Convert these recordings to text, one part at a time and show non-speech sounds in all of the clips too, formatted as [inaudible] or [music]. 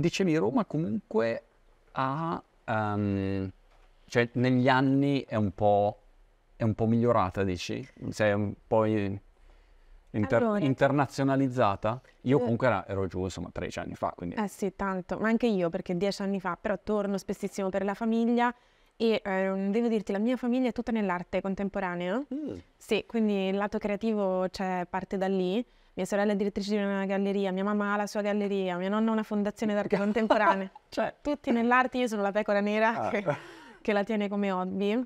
dicevi, Roma comunque ha, um, cioè negli anni è un po', è un po migliorata, dici? Sei un po' inter, allora. internazionalizzata? Io eh, comunque era, ero giù, insomma, 13 anni fa, quindi... Eh sì, tanto, ma anche io, perché 10 anni fa, però torno spessissimo per la famiglia e eh, devo dirti, la mia famiglia è tutta nell'arte contemporanea. Mm. Sì, quindi il lato creativo cioè, parte da lì mia sorella è direttrice di una galleria, mia mamma ha la sua galleria, mia nonna ha una fondazione d'arte [laughs] contemporanea. cioè, tutti nell'arte, io sono la pecora nera ah. che, che, la tiene come hobby.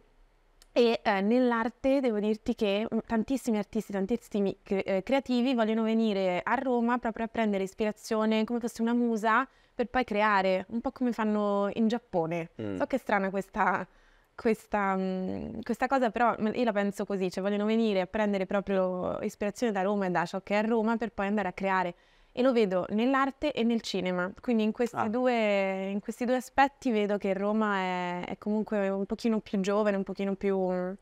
E eh, nell'arte devo dirti che mm, tantissimi artisti, tantissimi cre- eh, creativi vogliono venire a Roma proprio a prendere ispirazione come fosse una musa per poi creare, un po' come fanno in Giappone. Mm. So che è strana questa, questa, mm, questa, cosa però io la penso così, cioè vogliono venire a prendere proprio ispirazione da Roma e da ciò che è a Roma per poi andare a creare e lo vedo nell'arte e nel cinema, quindi in questi, ah. due, in questi due, aspetti vedo che Roma è, è, comunque un pochino più giovane, un pochino più mm,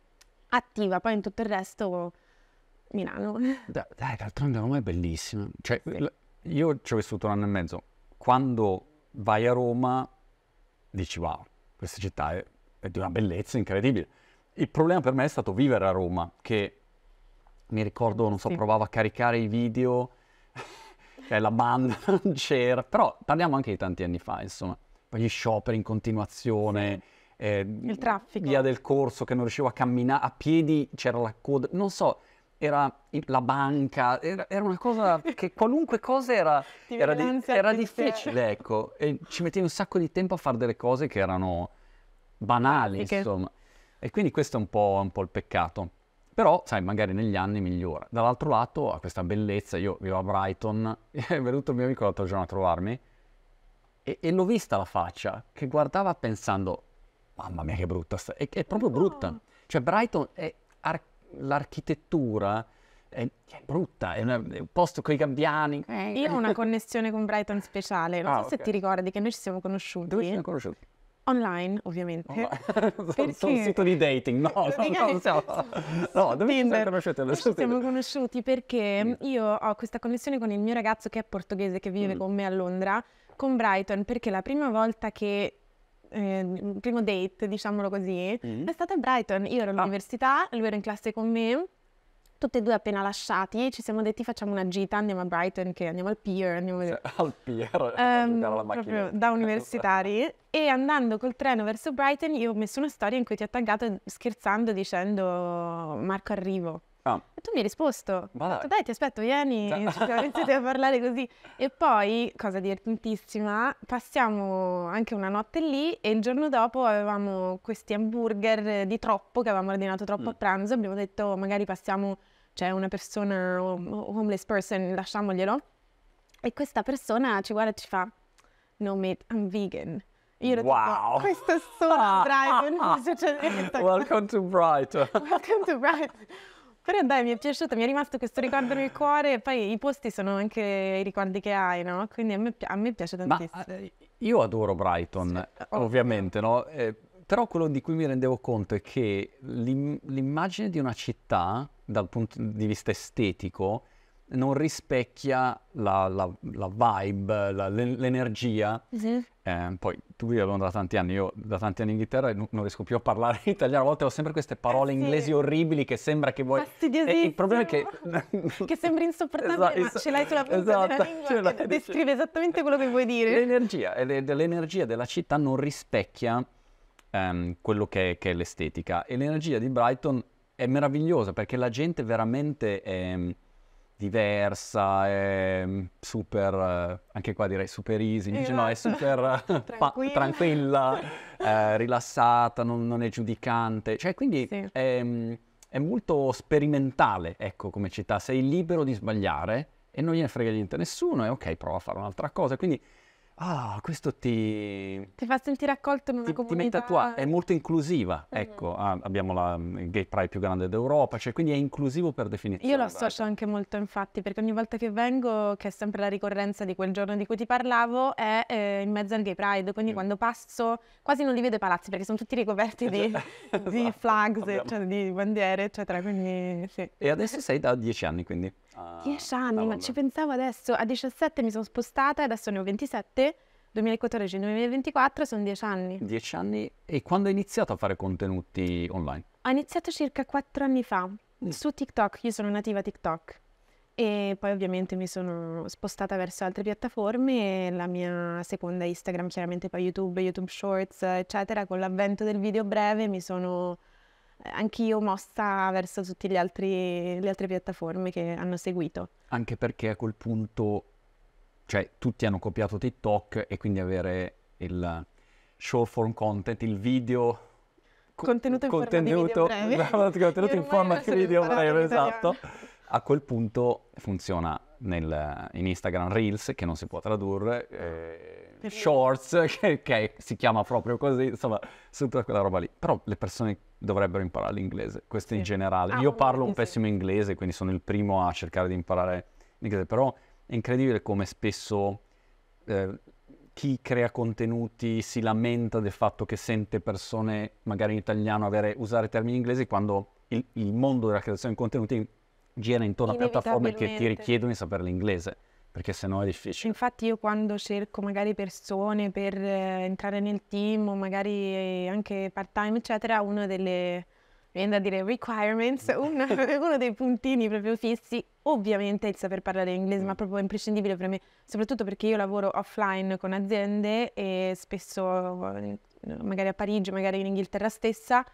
attiva, poi in tutto il resto Milano. [laughs] Da, dai, d'altronde Roma è bellissima, cioè, sì. l- io ci ho vissuto un anno e mezzo, quando vai a Roma dici wow, questa città è è di una bellezza incredibile. Il problema per me è stato vivere a Roma, che mi ricordo, non so, sì. provavo a caricare i video, [laughs] cioè la banda [laughs] non c'era, però parliamo anche di tanti anni fa, insomma, poi gli scioperi in continuazione. Sì. Eh, il traffico. Via del corso che non riuscivo a camminare, a piedi c'era la coda, non so, era la banca, era, era una cosa [laughs] che qualunque cosa era, era, di, era difficile, ecco, e ci mettevi un sacco di tempo a fare delle cose che erano banali, che... insomma. E quindi questo è un po', un po', il peccato. Però, sai, magari negli anni migliora. Dall'altro lato, ha questa bellezza, io vivo a Brighton, [laughs] è venuto un mio amico l'altro giorno a trovarmi e, e l'ho vista la faccia, che guardava pensando, mamma mia che brutta, sta... è, è proprio brutta. Cioè Brighton, è ar- l'architettura è, è, brutta, è, una, è, un posto con i gabbiani. Io ho una connessione con Brighton speciale, non ah, so okay. se ti ricordi che noi ci siamo conosciuti. Dove ci siamo conosciuti? Online, ovviamente. Oh, [laughs] Perché... Su un sito di dating, no, no, no, siamo... no dove ci siamo conosciuti? Ci siamo conosciuti perché io ho questa connessione con il mio ragazzo che è portoghese, che vive mm. con me a Londra, con Brighton, perché la prima volta che eh, il primo date, diciamolo così, mm. è stato a Brighton. Io ero ah. all'università, ah. lui era in classe con me tutti e due appena lasciati, ci siamo detti facciamo una gita, andiamo a Brighton, che andiamo al pier, andiamo a... [laughs] al pier, um, proprio da [laughs] universitari. e andando col treno verso Brighton, io ho messo una storia in cui ti ho taggato scherzando dicendo Marco arrivo. Ah. E tu mi hai risposto. Ma dai. dai ti aspetto, vieni, ci iniziate a parlare così. E poi, cosa divertentissima, passiamo anche una notte lì e il giorno dopo avevamo questi hamburger di troppo, che avevamo ordinato troppo mm. a pranzo, abbiamo detto oh, magari passiamo c'è cioè, una persona homeless person, lasciamoglielo. E questa persona ci guarda e ci fa, no mate, I'm vegan. Io ero wow. tipo, questo sono Brighton. Welcome to Brighton. [laughs] Welcome to Brighton. Però dai, mi è piaciuto, mi è rimasto questo ricordo nel cuore. Poi i posti sono anche i ricordi che hai, no? Quindi a me, a me piace tantissimo. Ma, eh, io adoro Brighton, sì. Eh, oh. ovviamente, no? Eh, però quello di cui mi rendevo conto è che l'im- l'immagine di una città, dal punto di vista estetico, non rispecchia la, la, la vibe, la, l'energia. Sì. Eh, poi tu vivi a Londra da tanti anni, io da tanti anni in Inghilterra non, non riesco più a parlare [laughs] italiano, a volte ho sempre queste parole eh sì. inglesi orribili che sembra che vuoi... E il problema è che... [laughs] che sembri insopportabile, esatto, ma ce l'hai sulla punta esatto, della lingua e descrive esattamente quello che vuoi dire. L'energia, l'energia della città non rispecchia ehm, quello che è, che è, l'estetica. E l'energia di Brighton è meravigliosa perché la gente veramente è mm, diversa, è mm, super, eh, anche qua direi super easy, esatto. no, è esatto. super [laughs] tranquilla, tranquilla [laughs] eh, rilassata, non, non, è giudicante, cioè quindi sì. è, mm, è, molto sperimentale, ecco, come città, sei libero di sbagliare e non gliene frega niente a nessuno, e ok, prova a fare un'altra cosa, quindi ah, questo ti... Ti fa sentire accolto in una ti, comunità. Ti mette a tua, è molto inclusiva, mm-hmm. ecco, ah, abbiamo la, il gay pride più grande d'Europa, cioè quindi è inclusivo per definizione. Io lo associo anche molto infatti, perché ogni volta che vengo, che è sempre la ricorrenza di quel giorno di cui ti parlavo, è eh, in mezzo al gay pride, quindi mm. quando passo quasi non li vedo i palazzi, perché sono tutti ricoperti di, [laughs] esatto. di flags, abbiamo... cioè, di bandiere, eccetera, quindi sì. E adesso sei da dieci anni, quindi? Ah, dieci anni, ma ci pensavo adesso, a 17 mi sono spostata, adesso ne ho 27, 2014-2024 sono dieci anni. Dieci anni e quando hai iniziato a fare contenuti online? Ho iniziato circa quattro anni fa mm. su TikTok, io sono nativa TikTok e poi ovviamente mi sono spostata verso altre piattaforme la mia seconda Instagram, chiaramente poi YouTube, YouTube Shorts, eccetera, con l'avvento del video breve mi sono anch'io mossa verso tutte le altre piattaforme che hanno seguito. Anche perché a quel punto, cioè tutti hanno copiato TikTok e quindi avere il short form content, il video... Contenuto in contenuto, forma di video breve. contenuto in forma di video breve, [laughs] esatto. A quel punto funziona nel, in Instagram Reels, che non si può tradurre, eh, Shorts, [laughs] che, che, si chiama proprio così, insomma, su tutta quella roba lì. Però le persone dovrebbero imparare l'inglese, questo sì. in generale. Ah, Io oh, parlo un pessimo inglese, quindi sono il primo a cercare di imparare l'inglese, però è incredibile come spesso... Eh, chi crea contenuti si lamenta del fatto che sente persone, magari in italiano, avere, usare termini inglesi quando il, il mondo della creazione di contenuti gira intorno a piattaforme che ti richiedono di sapere l'inglese, perché sennò è difficile. Infatti io quando cerco magari persone per eh, entrare nel team o magari eh, anche part-time, eccetera, uno delle viene da dire requirements, mm. un, [laughs] uno dei puntini proprio fissi, ovviamente è il saper parlare inglese, mm. ma proprio imprescindibile per me, soprattutto perché io lavoro offline con aziende e spesso eh, magari a Parigi, magari in Inghilterra stessa,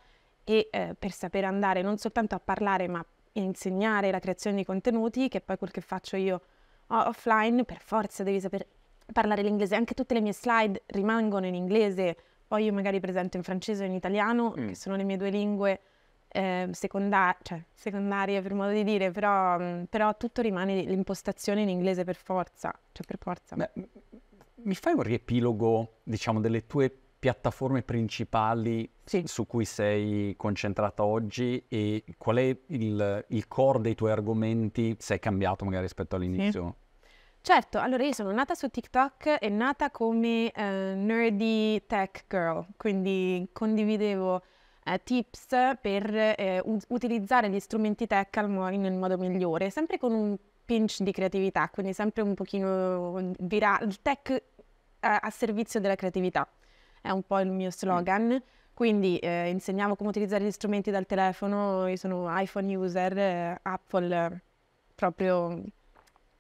e eh, per saper andare non soltanto a parlare ma insegnare la creazione di contenuti, che è poi quel che faccio io offline, per forza devi sapere parlare l'inglese, anche tutte le mie slide rimangono in inglese, poi io magari presento in francese o in italiano, mm. che sono le mie due lingue eh, seconda- cioè, secondarie per modo di dire, però, mm, però, tutto rimane l'impostazione in inglese per forza, cioè per forza. Beh, mi fai un riepilogo, diciamo, delle tue piattaforme principali sì. su cui sei concentrata oggi e qual è il, il core dei tuoi argomenti se è cambiato magari rispetto all'inizio? Sì. Certo, allora io sono nata su TikTok e nata come uh, nerdy tech girl, quindi condividevo uh, tips per uh, utilizzare gli strumenti tech al mo- nel modo migliore, sempre con un pinch di creatività, quindi sempre un pochino mm, virale, il tech a servizio della creatività è un po' il mio mm. slogan. Quindi eh, insegniamo come utilizzare gli strumenti dal telefono, io sono iPhone user, eh, Apple proprio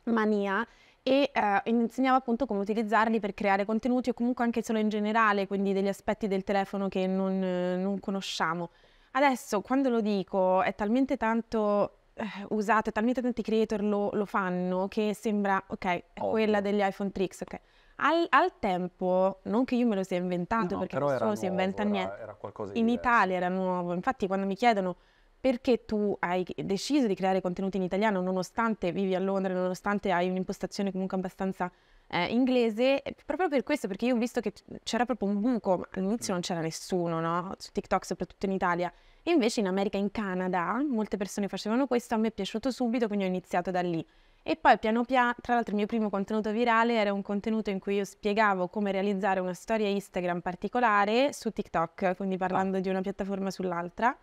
mania e eh, insegnavo appunto come utilizzarli per creare contenuti o comunque anche solo in generale, quindi degli aspetti del telefono che non, eh, non conosciamo. Adesso quando lo dico è talmente tanto eh, usato, talmente tanti creator lo, lo fanno che sembra ok, è Ovvio. quella degli iPhone Tricks, ok. Al, al, tempo, non che io me lo sia inventato, no, perché nessuno si inventa era, niente, era in diverso. Italia era nuovo, infatti quando mi chiedono perché tu hai deciso di creare contenuti in italiano nonostante vivi a Londra, nonostante hai un'impostazione comunque abbastanza eh, inglese, eh, proprio per questo, perché io ho visto che c'era proprio un buco, all'inizio non c'era nessuno, no? Su TikTok, soprattutto in Italia. Invece in America, in Canada, molte persone facevano questo, a me è piaciuto subito, quindi ho iniziato da lì. E poi piano piano, tra l'altro il mio primo contenuto virale era un contenuto in cui io spiegavo come realizzare una storia Instagram particolare su TikTok, quindi ah. parlando di una piattaforma sull'altra.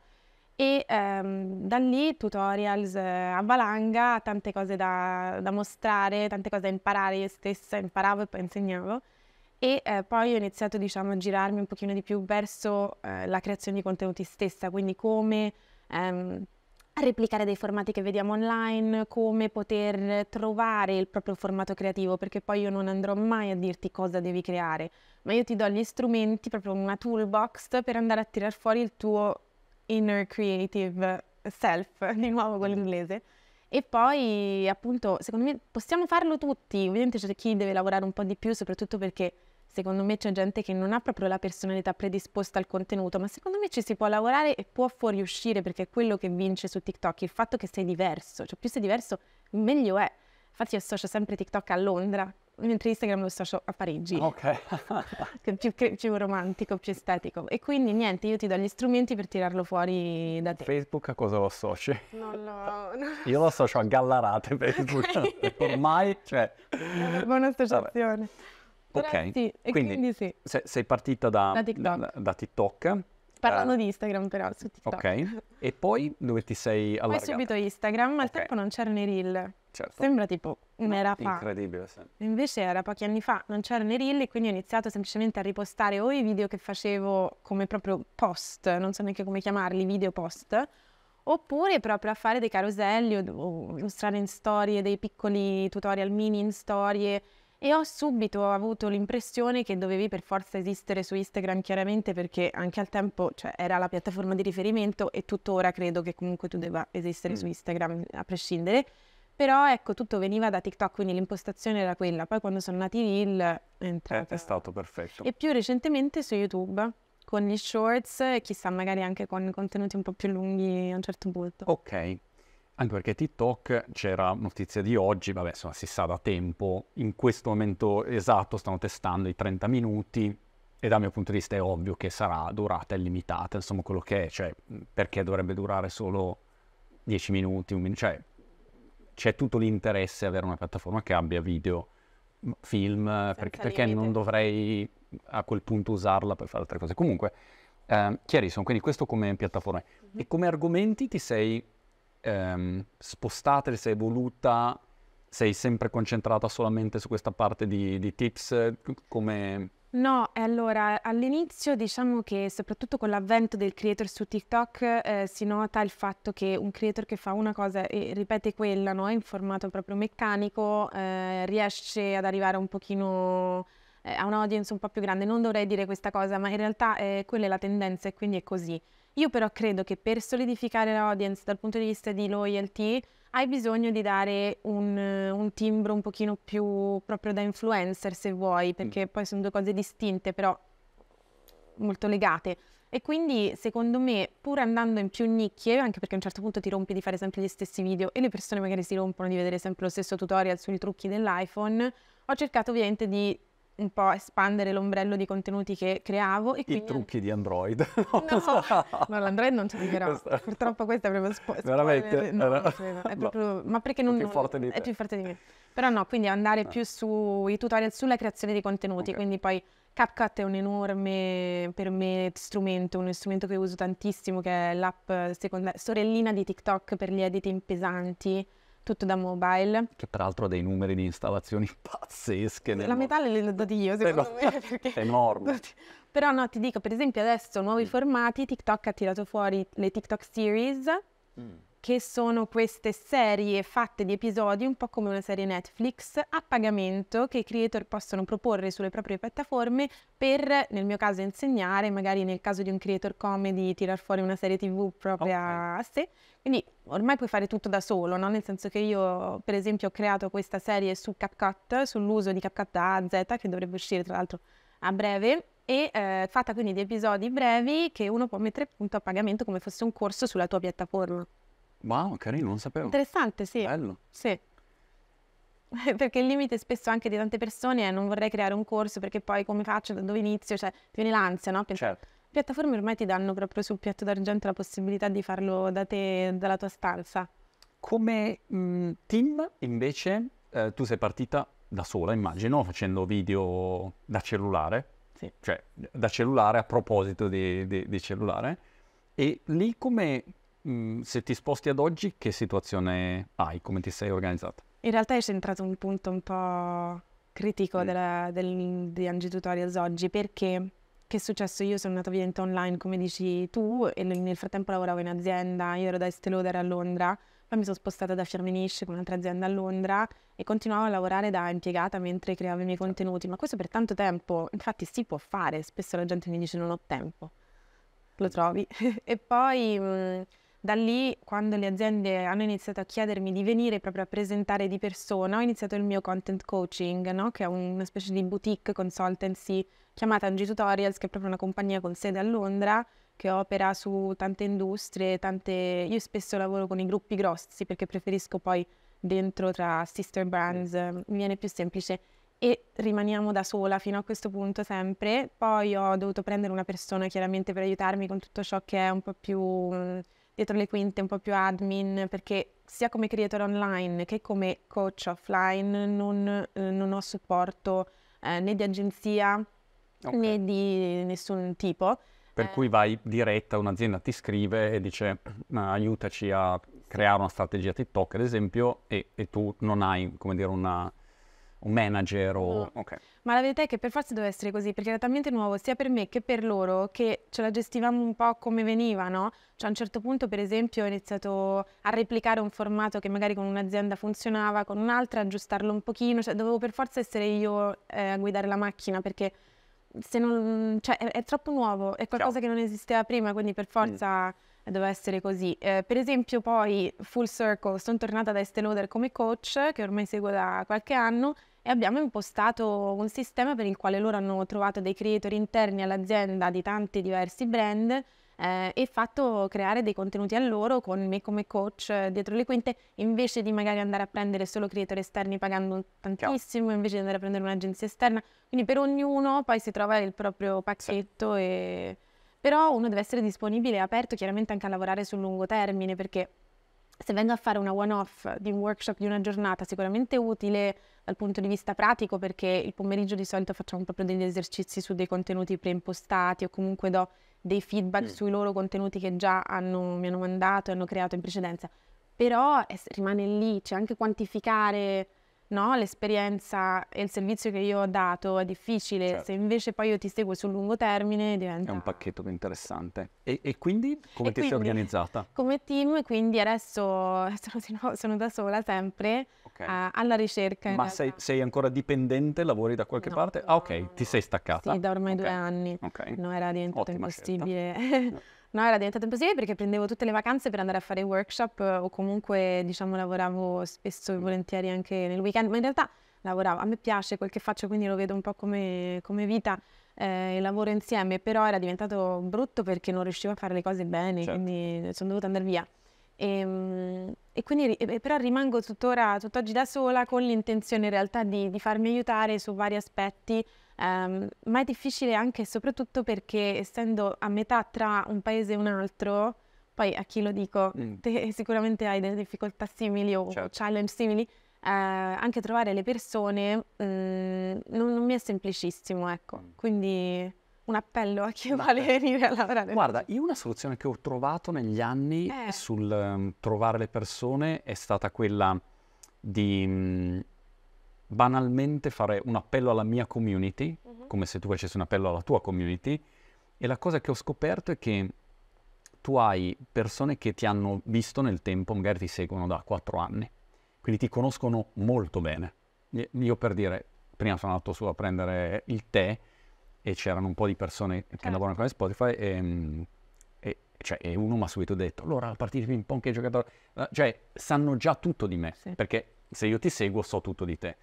E ehm, da lì tutorials eh, a valanga, tante cose da, da mostrare, tante cose da imparare io stessa, imparavo e poi insegnavo. E eh, poi ho iniziato diciamo, a girarmi un pochino di più verso eh, la creazione di contenuti stessa, quindi come ehm, replicare dei formati che vediamo online, come poter trovare il proprio formato creativo, perché poi io non andrò mai a dirti cosa devi creare, ma io ti do gli strumenti, proprio una toolbox per andare a tirar fuori il tuo inner creative self, [laughs] di nuovo con mm. l'inglese. E poi, appunto, secondo me possiamo farlo tutti, ovviamente c'è chi deve lavorare un po' di più, soprattutto perché Secondo me c'è gente che non ha proprio la personalità predisposta al contenuto, ma secondo me ci si può lavorare e può fuoriuscire perché è quello che vince su TikTok, il fatto che sei diverso, cioè più sei diverso meglio è. Infatti io associo sempre TikTok a Londra, mentre Instagram lo associo a Parigi. Ok. [laughs] più, più, romantico, più estetico. E quindi niente, io ti do gli strumenti per tirarlo fuori da te. Facebook a cosa lo associ? Non lo... Non... Io lo associo a Gallarate Facebook. [laughs] Okay. Ormai, cioè... Buona associazione. Vabbè. Ok, sì, e quindi, quindi sì. Se, sei partita da, da TikTok. Da, da TikTok. Parlano eh. di Instagram però, su TikTok. Ok, e poi dove ti sei allargata? Poi subito Instagram, al okay. tempo non c'erano i reel. Certo. Sembra tipo un'era no, fa. Incredibile, sì. Invece era pochi anni fa, non c'erano i reel e quindi ho iniziato semplicemente a ripostare o i video che facevo come proprio post, non so neanche come chiamarli, video post, oppure proprio a fare dei caroselli o, o mostrare in storie dei piccoli tutorial mini in storie e ho subito avuto l'impressione che dovevi per forza esistere su Instagram chiaramente perché anche al tempo cioè, era la piattaforma di riferimento e tuttora credo che comunque tu debba esistere mm. su Instagram a prescindere. Però ecco, tutto veniva da TikTok, quindi l'impostazione era quella. Poi quando sono nati Reel è eh, entrato. È, è stato perfetto. E più recentemente su YouTube con gli shorts e chissà magari anche con contenuti un po' più lunghi a un certo punto. Ok, anche perché TikTok c'era notizia di oggi, vabbè, insomma, si sa da tempo, in questo momento esatto stanno testando i 30 minuti e dal mio punto di vista è ovvio che sarà durata illimitata, insomma, quello che è, cioè, perché dovrebbe durare solo 10 minuti, un minuto, cioè, c'è tutto l'interesse ad avere una piattaforma che abbia video, film, eh, perché, perché non dovrei a quel punto usarla per fare altre cose. Comunque, eh, chiarissimo, quindi questo come piattaforma. Mm-hmm. E come argomenti ti sei ehm, spostata, sei evoluta, sei sempre concentrata solamente su questa parte di, di tips? Come... No, allora all'inizio diciamo che soprattutto con l'avvento del creator su TikTok eh, si nota il fatto che un creator che fa una cosa e ripete quella no? in formato proprio meccanico eh, riesce ad arrivare un pochino eh, a un'audience un po' più grande. Non dovrei dire questa cosa, ma in realtà eh, quella è la tendenza e quindi è così. Io però credo che per solidificare l'audience dal punto di vista di loyalty hai bisogno di dare un, un timbro un pochino più proprio da influencer se vuoi, mm. perché mm. poi sono due cose distinte, però molto legate. E quindi secondo me, pur andando in più nicchie, anche perché a un certo punto ti rompi di fare sempre gli stessi video e le persone magari si rompono di vedere sempre lo stesso tutorial sui trucchi dell'iPhone, ho cercato ovviamente di un po' espandere l'ombrello di contenuti che creavo. E I trucchi di Android. [laughs] no, no l'Android non ce li arriverò. Purtroppo questa è proprio spo- Veramente? No, no. È proprio... Ma perché non... È più forte di te. È più forte di me. Però no, quindi andare ah. più sui tutorial sulla creazione di contenuti, okay. quindi poi... CapCut è un enorme, per me, strumento, uno strumento che uso tantissimo, che è l'app seconda- sorellina di TikTok per gli editing pesanti tutto da mobile. Che tra l'altro ha dei numeri di installazioni [laughs] pazzesche. La metà le ho dati io, secondo Però, esatto. me. [laughs] Perché... Enorme. [laughs] Però no, ti dico, per esempio adesso nuovi mm. formati, TikTok ha tirato fuori le TikTok Series, mm. che sono queste serie fatte di episodi, un po' come una serie Netflix, a pagamento, che i creator possono proporre sulle proprie piattaforme per, nel mio caso, insegnare, magari nel caso di un creator comedy, tirar fuori una serie tv propria okay. a sé. Quindi ormai puoi fare tutto da solo, no? nel senso che io per esempio ho creato questa serie su CapCut, sull'uso di CapCut da A Z, che dovrebbe uscire tra l'altro a breve, e eh, fatta quindi di episodi brevi che uno può mettere appunto a pagamento come fosse un corso sulla tua piattaforma. Wow, carino, non sapevo. Interessante, sì. Bello. Sì. [laughs] perché il limite spesso anche di tante persone è non vorrei creare un corso perché poi come faccio, da dove inizio, cioè ti viene l'ansia, no? Penso, certo piattaforme ormai ti danno proprio sul piatto d'argento la possibilità di farlo da te, dalla tua stanza. Come mh, mm, team invece eh, tu sei partita da sola, immagino, facendo video da cellulare, sì. cioè da cellulare a proposito di, di, di cellulare, e lì come, mh, mm, se ti sposti ad oggi, che situazione hai, come ti sei organizzata? In realtà è centrato un punto un po' critico mm. della, del, di Angi Tutorials oggi, perché che è successo? Io sono andata ovviamente online, come dici tu, e nel frattempo lavoravo in azienda, io ero da Estée Lauder a Londra, poi mi sono spostata da Firmenich con un'altra azienda a Londra e continuavo a lavorare da impiegata mentre creavo i miei certo. contenuti, ma questo per tanto tempo, infatti si può fare, spesso la gente mi dice non ho tempo, lo trovi. [laughs] e poi... Mh, mhmm, da lì, quando le aziende hanno iniziato a chiedermi di venire proprio a presentare di persona, ho iniziato il mio content coaching, no? che è una specie di boutique consultancy chiamata Angie Tutorials, che è proprio una compagnia con sede a Londra, che opera su tante industrie, tante... io spesso lavoro con i gruppi grossi perché preferisco poi dentro tra sister brands, ehm, mi viene più semplice e rimaniamo da sola fino a questo punto sempre. Poi ho dovuto prendere una persona chiaramente per aiutarmi con tutto ciò che è un po' più mm, dietro le quinte, un po' più admin, perché sia come creator online che come coach offline non, eh, non ho supporto eh, né di agenzia okay. né di nessun tipo. Per eh. cui vai diretta, un'azienda ti scrive e dice aiutaci a creare una strategia TikTok, ad esempio, e, e tu non hai, come dire, una un manager o... No. Mm. Okay. Ma la verità è che per forza doveva essere così, perché era talmente nuovo sia per me che per loro che ce la gestivamo un po' come veniva, no? Cioè a un certo punto, per esempio, ho iniziato a replicare un formato che magari con un'azienda funzionava, con un'altra aggiustarlo un pochino, cioè dovevo per forza essere io eh, a guidare la macchina perché se non, cioè, è, è troppo nuovo, è qualcosa Ciao. che non esisteva prima, quindi per mm. forza... Mm doveva essere così. Eh, per esempio, poi full circle, sono tornata da Estée Lauder come coach, che ormai seguo da qualche anno, e abbiamo impostato un sistema per il quale loro hanno trovato dei creatori interni all'azienda di tanti diversi brand eh, e fatto creare dei contenuti a loro con me come coach eh, dietro le quinte invece di magari andare a prendere solo creatori esterni pagando tantissimo Chiaro. invece di andare a prendere un'agenzia esterna quindi per ognuno poi si trova il proprio pacchetto sì. e... però uno deve essere disponibile e aperto chiaramente anche a lavorare sul lungo termine perché se vengo a fare una one-off di un workshop di una giornata sicuramente utile dal punto di vista pratico perché il pomeriggio di solito facciamo proprio degli esercizi su dei contenuti preimpostati o comunque do dei feedback mm. sui loro contenuti che già hanno, mi hanno mandato e hanno creato in precedenza. Però eh, rimane lì, c'è cioè anche quantificare no? l'esperienza e il servizio che io ho dato è difficile, certo. se invece poi io ti seguo sul lungo termine diventa... È un pacchetto più interessante. E, e quindi come e ti quindi, sei organizzata? [laughs] Come team, quindi adesso [laughs] sono, sono da sola sempre okay. uh, alla ricerca. Ma sei, sei, ancora dipendente? Lavori da qualche no, parte? No, ah ok, ti sei staccata? Sì, da ormai okay. due anni. Okay. No, era diventato Ottima impossibile. [laughs] no, era diventato impossibile perché prendevo tutte le vacanze per andare a fare workshop eh, o comunque diciamo lavoravo spesso e volentieri anche nel weekend, ma in realtà lavoravo, a me piace quel che faccio quindi lo vedo un po' come, come vita eh, lavoro insieme, però era diventato brutto perché non riuscivo a fare le cose bene, certo. quindi sono dovuta andare via. E, ehm, e quindi, e, però rimango tuttora, tutt'oggi da sola con l'intenzione in realtà di, di farmi aiutare su vari aspetti Um, ma è difficile anche e soprattutto perché essendo a metà tra un paese e un altro, poi a chi lo dico, mm. te [laughs] sicuramente hai delle difficoltà simili o certo. challenge simili, eh, anche trovare le persone mh, mm, non, non, mi è semplicissimo, ecco. Mm. Quindi un appello a chi Ma, vuole venire a lavorare. Guarda, io una soluzione che ho trovato negli anni eh. sul um, trovare le persone è stata quella di... Mh, mm, banalmente fare un appello alla mia community, mm-hmm. come se tu facessi un appello alla tua community, e la cosa che ho scoperto è che tu hai persone che ti hanno visto nel tempo, magari ti seguono da 4 anni, quindi ti conoscono molto bene. Io per dire, prima sono andato su a prendere il tè e c'erano un po' di persone certo. che lavorano con Spotify e, e, cioè, e uno mi ha subito detto, allora partiti ping pong che giocatore... Eh, cioè, sanno già tutto di me, sì. perché se io ti seguo so tutto di te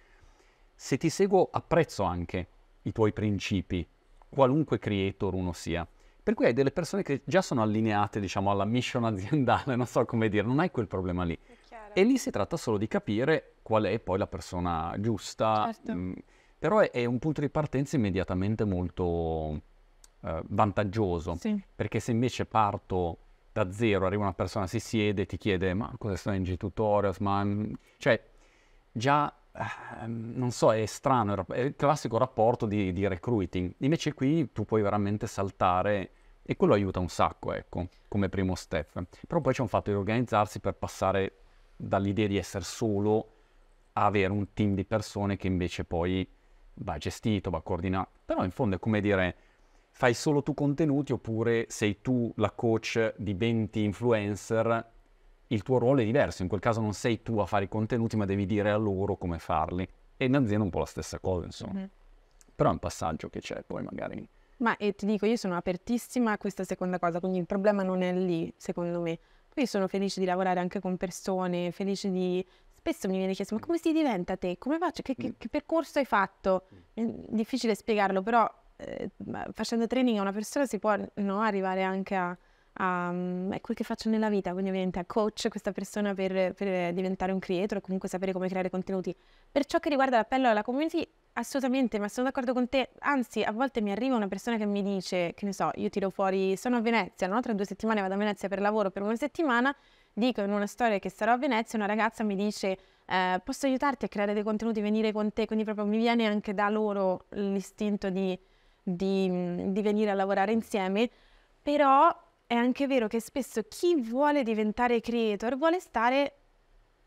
se ti seguo apprezzo anche i tuoi principi, qualunque creator uno sia. Per cui hai delle persone che già sono allineate, diciamo, alla mission [laughs] aziendale, non so come dire, non hai quel problema lì. E lì si tratta solo di capire qual è poi la persona giusta. Certo. Mh, mm, però è, è, un punto di partenza immediatamente molto eh, vantaggioso. Sì. Perché se invece parto da zero, arriva una persona, si siede e ti chiede ma cosa stai in G-Tutorials, ma... Cioè, già eh, ehm, non so, è strano, è il classico rapporto di, di, recruiting. Invece qui tu puoi veramente saltare e quello aiuta un sacco, ecco, come primo step. Però poi c'è un fatto di organizzarsi per passare dall'idea di essere solo a avere un team di persone che invece poi va gestito, va coordinato. Però in fondo è come dire, fai solo tu contenuti oppure sei tu la coach di 20 influencer il tuo ruolo è diverso, in quel caso non sei tu a fare i contenuti, ma devi dire a loro come farli. E in azienda è un po' la stessa cosa, insomma. Mm-hmm. Però è un passaggio che c'è poi magari. Ma e ti dico, io sono apertissima a questa seconda cosa, quindi il problema non è lì, secondo me. Poi sono felice di lavorare anche con persone, felice di... Spesso mi viene chiesto, ma come si diventa te? Come faccio? Che, che, mm. che percorso hai fatto? È difficile spiegarlo, però eh, facendo training a una persona si può no, arrivare anche a um, è quel che faccio nella vita, quindi ovviamente a coach questa persona per, per diventare un creator o comunque sapere come creare contenuti. Per ciò che riguarda l'appello alla community, Assolutamente, ma sono d'accordo con te. Anzi, a volte mi arriva una persona che mi dice, che ne so, io tiro fuori, sono a Venezia, no? tra due settimane vado a Venezia per lavoro per una settimana, dico in una storia che sarò a Venezia, una ragazza mi dice, eh, posso aiutarti a creare dei contenuti, venire con te? Quindi proprio mi viene anche da loro l'istinto di, di, di venire a lavorare insieme, però è anche vero che spesso chi vuole diventare creator vuole stare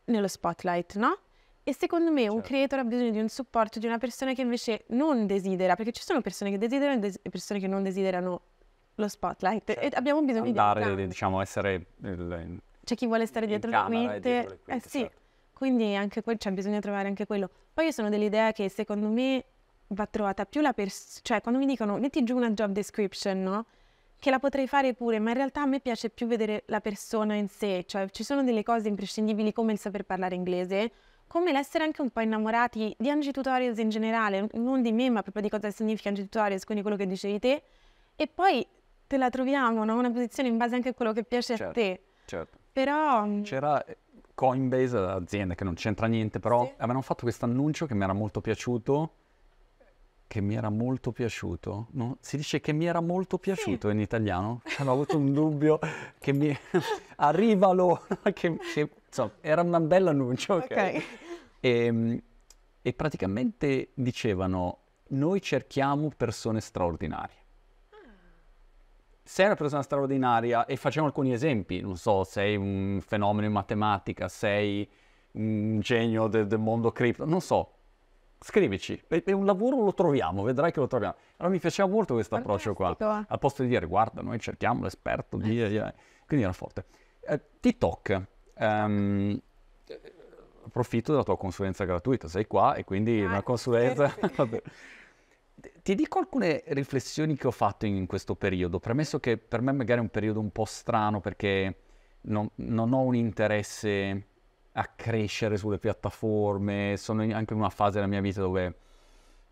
nello spotlight, no? E secondo me certo. un creator ha bisogno di un supporto di una persona che invece non desidera, perché ci sono persone che desiderano e des- persone che non desiderano lo spotlight certo. e abbiamo bisogno Andare, di... Andare, diciamo, essere... Il, c'è chi vuole stare dietro le quinte. Dietro le quinte eh sì, certo. quindi anche que- cioè, bisogna trovare anche quello. Poi io sono dell'idea che secondo me va trovata più la persona... Cioè, quando mi dicono metti giù una job description, no? che la potrei fare pure, ma in realtà a me piace più vedere la persona in sé, cioè ci sono delle cose imprescindibili come il saper parlare inglese, come l'essere anche un po' innamorati di Angie Tutorials in generale, non di me, ma proprio di cosa significa Angie Tutorials, quindi quello che dicevi te, e poi te la troviamo, no? una posizione in base anche a quello che piace certo, a te. Certo. Però... Mm, C'era eh, Coinbase, l'azienda che non c'entra niente, però sì. avevano fatto questo annuncio che mi era molto piaciuto, che mi era molto piaciuto, no? Si dice che mi era molto piaciuto sì. in italiano? Cioè, Hanno avuto un dubbio che mi... [laughs] Arriva l'ora [laughs] che... che... Insomma, era un bel annuncio, ok? okay. E, ehm, e praticamente dicevano, noi cerchiamo persone straordinarie ah. sei una persona straordinaria e facciamo alcuni esempi, non so, sei un fenomeno in matematica, sei un genio del, del mondo cripto, non so, scrivici, è un lavoro lo troviamo, vedrai che lo troviamo. Allora mi piaceva molto questo approccio qua, al posto di dire guarda noi cerchiamo l'esperto, di, eh, di, quindi era forte. Eh, TikTok, um, approfitto della tua consulenza gratuita, sei qua e quindi ah, una consulenza... [laughs] Ti dico alcune riflessioni che ho fatto in questo periodo, premesso che per me magari è un periodo un po' strano perché non, non ho un interesse a crescere sulle piattaforme, sono anche in una fase della mia vita dove,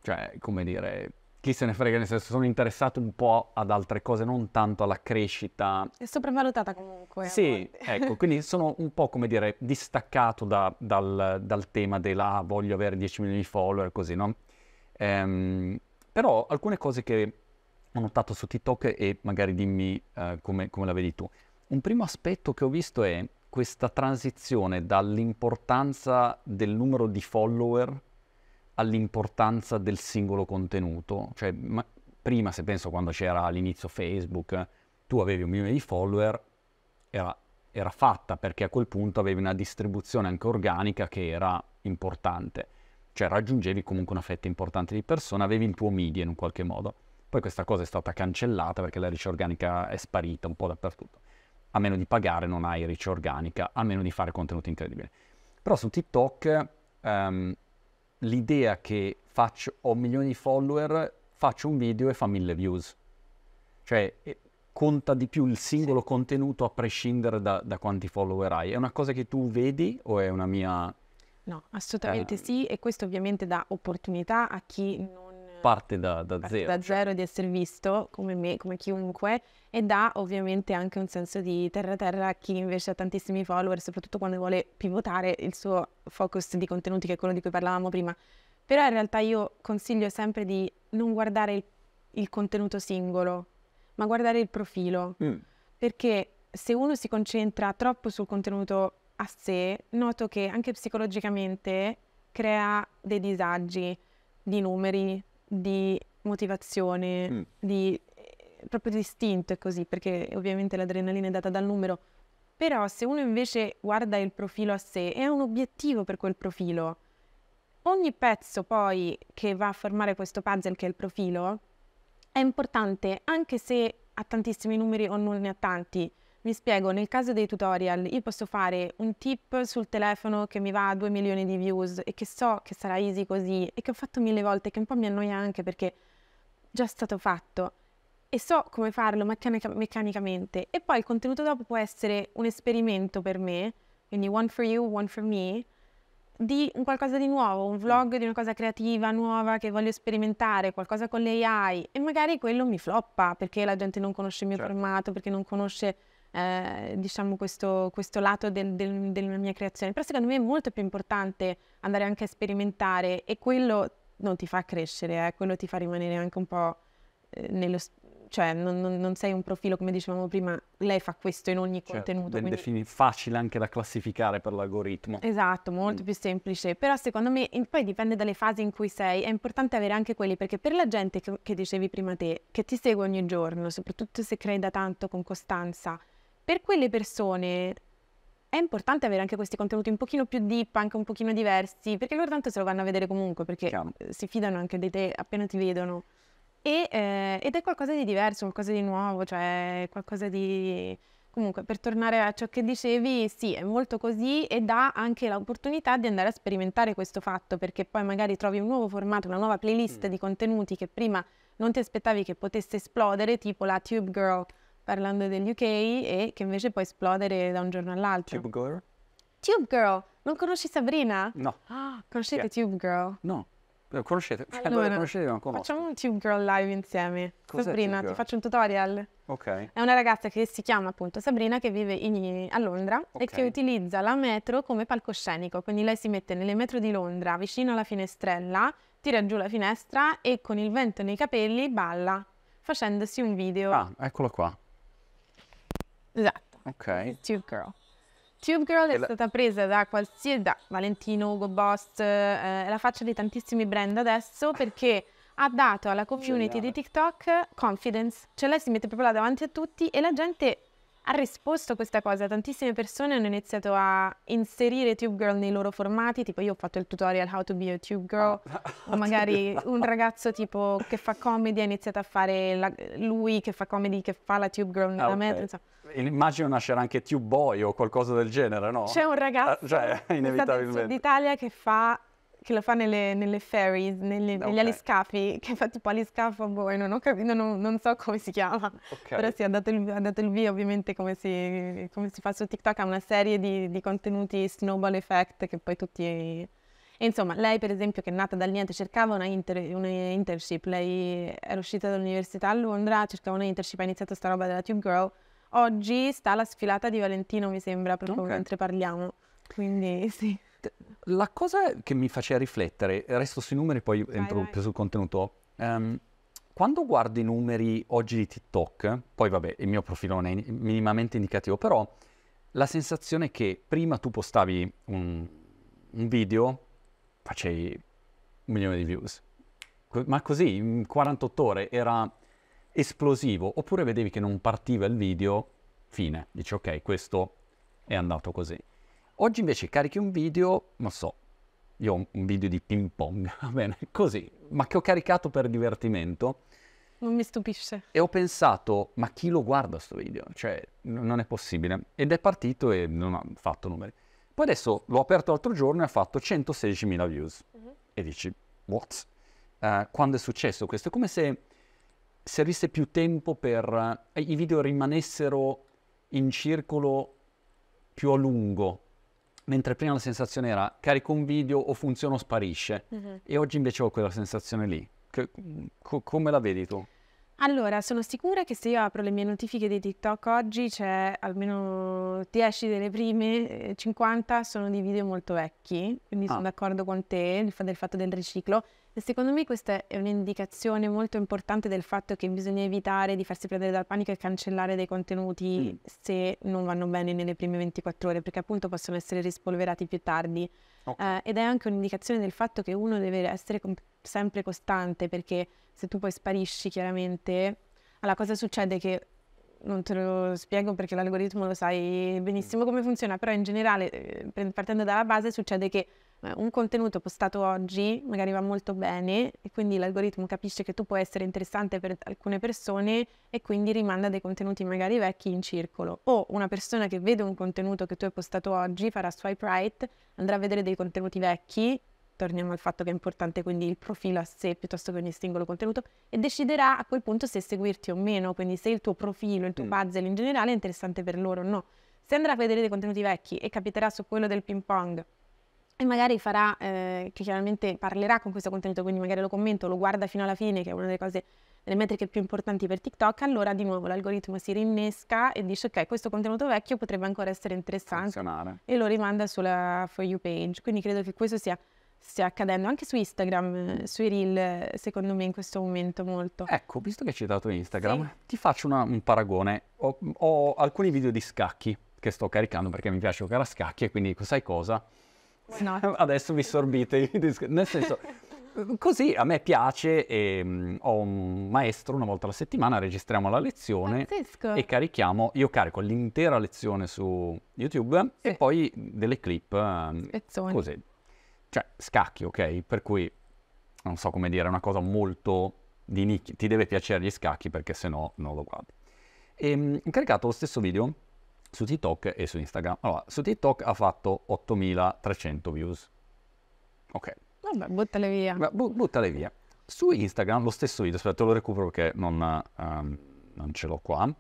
cioè, come dire, chi se ne frega, nel senso sono interessato un po' ad altre cose, non tanto alla crescita. È sopravvalutata comunque. Sì, ecco, [laughs] quindi sono un po', come dire, distaccato da, dal, dal, tema della ah, voglio avere 10 milioni di follower, così, no? Ehm, però alcune cose che ho notato su TikTok e magari dimmi uh, come, come la vedi tu. Un primo aspetto che ho visto è questa transizione dall'importanza del numero di follower all'importanza del singolo contenuto. Cioè, prima, se penso quando c'era all'inizio Facebook, tu avevi un milione di follower, era, era fatta perché a quel punto avevi una distribuzione anche organica che era importante. Cioè raggiungevi comunque una fetta importante di persone, avevi il tuo media in un qualche modo. Poi questa cosa è stata cancellata perché la ricerca organica è sparita un po' dappertutto a meno di pagare non hai riccia organica, a meno di fare contenuti incredibili. Però su TikTok um, l'idea che faccio, ho milioni di follower, faccio un video e fa mille views. Cioè, conta di più il singolo sì. contenuto a prescindere da, da, quanti follower hai. È una cosa che tu vedi o è una mia... No, assolutamente eh... sì, e questo ovviamente dà opportunità a chi non parte da, da parte zero. Da cioè. zero di essere visto come me, come chiunque, e dà ovviamente anche un senso di terra-terra a chi invece ha tantissimi follower, soprattutto quando vuole pivotare il suo focus di contenuti, che è quello di cui parlavamo prima. Però in realtà io consiglio sempre di non guardare il, il contenuto singolo, ma guardare il profilo. Mm. Perché se uno si concentra troppo sul contenuto a sé, noto che anche psicologicamente crea dei disagi di numeri, di motivazione, mm. di, eh, proprio di istinto e così, perché ovviamente l'adrenalina è data dal numero. Però se uno invece guarda il profilo a sé e ha un obiettivo per quel profilo, ogni pezzo poi che va a formare questo puzzle che è il profilo è importante anche se ha tantissimi numeri o non ne ha tanti, vi spiego, nel caso dei tutorial io posso fare un tip sul telefono che mi va a 2 milioni di views e che so che sarà easy così e che ho fatto mille volte che un po' mi annoia anche perché già stato fatto e so come farlo meccanica meccanicamente e poi il contenuto dopo può essere un esperimento per me, quindi one for you, one for me, di un qualcosa di nuovo, un vlog di una cosa creativa, nuova che voglio sperimentare, qualcosa con le AI e magari quello mi floppa perché la gente non conosce il mio certo. formato, perché non conosce eh, diciamo questo, questo lato del, del, della mia creazione, però secondo me è molto più importante andare anche a sperimentare e quello non ti fa crescere, eh, quello ti fa rimanere anche un po' eh, nello, cioè non, non, non, sei un profilo come dicevamo prima, lei fa questo in ogni certo, contenuto. Del quindi... facile anche da classificare per l'algoritmo. Esatto, molto mm. più semplice, però secondo me in, poi dipende dalle fasi in cui sei, è importante avere anche quelli perché per la gente che, che dicevi prima te, che ti segue ogni giorno, soprattutto se crei da tanto con costanza, per quelle persone è importante avere anche questi contenuti un pochino più deep, anche un pochino diversi, perché loro tanto se lo vanno a vedere comunque, perché Chiaro. Eh, si fidano anche di te appena ti vedono. E, eh, ed è qualcosa di diverso, qualcosa di nuovo, cioè qualcosa di... Comunque, per tornare a ciò che dicevi, sì, è molto così e dà anche l'opportunità di andare a sperimentare questo fatto, perché poi magari trovi un nuovo formato, una nuova playlist mm. di contenuti che prima non ti aspettavi che potesse esplodere, tipo la Tube Girl parlando degli UK e che invece può esplodere da un giorno all'altro. Tube Girl? Tube Girl! Non conosci Sabrina? No. Ah, conoscete yeah. Tube Girl? No. Conoscete? Cioè, allora, conoscete, non Facciamo un Tube Girl live insieme. Cos'è Sabrina, ti faccio un tutorial. Ok. È una ragazza che si chiama appunto Sabrina che vive in, a Londra okay. e che utilizza la metro come palcoscenico. Quindi lei si mette nelle metro di Londra vicino alla finestrella, tira giù la finestra e con il vento nei capelli balla facendosi un video. Ah, eccolo qua. Esatto. Ok. Tube Girl. Tube Girl è la... stata presa da qualsiasi, da Valentino, Hugo Boss, eh, la faccia di tantissimi brand adesso perché ha dato alla community di TikTok confidence, cioè lei si mette proprio là davanti a tutti e la gente ha risposto questa cosa, tantissime persone hanno iniziato a inserire Tube Girl nei loro formati, tipo io ho fatto il tutorial How to be a Tube Girl, ah. o magari un ragazzo tipo che fa comedy ha iniziato a fare la, lui che fa comedy, che fa la Tube Girl nella ah, okay. metro, Immagino nascerà anche Tube Boy o qualcosa del genere, no? C'è un ah, ragazzo ah, cioè, [laughs] inevitabilmente. d'Italia che fa che lo fa nelle, nelle ferries, nelle, ah, okay. negli aliscafi, [laughs] che fa tipo aliscafo, boh, non ho capito, non, non so come si chiama. Okay. Però sì, ha dato, il, ha dato il via ovviamente come si, come si, fa su TikTok a una serie di, di contenuti snowball effect che poi tutti... Insomma, lei per esempio che è nata dal niente cercava una, inter- una, internship, lei era uscita dall'università a Londra, cercava una internship, ha iniziato sta roba della Tube Girl. Oggi sta la sfilata di Valentino, mi sembra, proprio okay. mentre parliamo. Quindi sì. La cosa che mi faceva riflettere, resto sui numeri poi vai, entro vai. più sul contenuto, um, quando guardo i numeri oggi di TikTok, poi vabbè il mio profilo non è minimamente indicativo, però la sensazione è che prima tu postavi un, un video, facevi un milione di views, ma così in 48 ore era esplosivo, oppure vedevi che non partiva il video, fine, dici ok questo è andato così. Oggi invece carichi un video, non so, io ho un video di ping pong, [laughs] va bene, così, ma che ho caricato per divertimento. Non mi stupisce. E ho pensato, ma chi lo guarda questo video? Cioè, n- non è possibile. Ed è partito e non ha fatto numeri. Poi adesso l'ho aperto l'altro giorno e ha fatto 116.000 views. Mm-hmm. E dici, what? Uh, quando è successo questo? È come se servisse più tempo per... Uh, i video rimanessero in circolo più a lungo mentre prima la sensazione era carico un video o funziona o sparisce uh-huh. e oggi invece ho quella sensazione lì. Che, co- come la vedi tu? Allora, sono sicura che se io apro le mie notifiche di TikTok oggi c'è almeno 10 delle prime 50 eh, sono di video molto vecchi, quindi ah. sono d'accordo con te del fatto del riciclo secondo me questa è un'indicazione molto importante del fatto che bisogna evitare di farsi prendere dal panico e cancellare dei contenuti mm. se non vanno bene nelle prime 24 ore, perché appunto possono essere rispolverati più tardi. Okay. Uh, ed è anche un'indicazione del fatto che uno deve essere com- sempre costante, perché se tu poi sparisci chiaramente, allora cosa succede che non te lo spiego perché l'algoritmo lo sai benissimo mm. come funziona, però in generale, eh, partendo dalla base, succede che eh, un contenuto postato oggi magari va molto bene e quindi l'algoritmo capisce che tu puoi essere interessante per alcune persone e quindi rimanda dei contenuti magari vecchi in circolo. O una persona che vede un contenuto che tu hai postato oggi farà swipe right, andrà a vedere dei contenuti vecchi, torniamo al fatto che è importante quindi il profilo a sé piuttosto che ogni singolo contenuto, e deciderà a quel punto se seguirti o meno, quindi se il tuo profilo, il tuo mm. puzzle in generale è interessante per loro o no. Se andrà a vedere dei contenuti vecchi e capiterà su quello del ping pong e magari farà, eh, che chiaramente parlerà con questo contenuto, quindi magari lo commento, lo guarda fino alla fine, che è una delle cose, delle metriche più importanti per TikTok, allora di nuovo l'algoritmo si rinnesca e dice ok, questo contenuto vecchio potrebbe ancora essere interessante Funzionare. e lo rimanda sulla For You page. Quindi credo che questo sia stia accadendo anche su Instagram, eh, sui reel, secondo me in questo momento molto. Ecco, visto che hai citato Instagram, sì. ti faccio una, un paragone. Ho, ho alcuni video di scacchi che sto caricando perché mi piace giocare a scacchi e quindi sai cosa? No. Eh, adesso vi sorbite i dischi. Nel senso, [laughs] così a me piace e um, ho un maestro una volta alla settimana, registriamo la lezione Pazzesco. e carichiamo, io carico l'intera lezione su YouTube sì. e poi delle clip um, così. Cioè, scacchi, ok? Per cui, non so come dire, è una cosa molto di nicchia. Ti deve piacere gli scacchi perché se no non lo guardi. E, ehm, ho caricato lo stesso video su TikTok e su Instagram. Allora, su TikTok ha fatto 8300 views. Ok. Vabbè, buttale via. bu- buttale via. Su Instagram lo stesso video, aspetta, lo recupero perché non, um, non ce l'ho qua.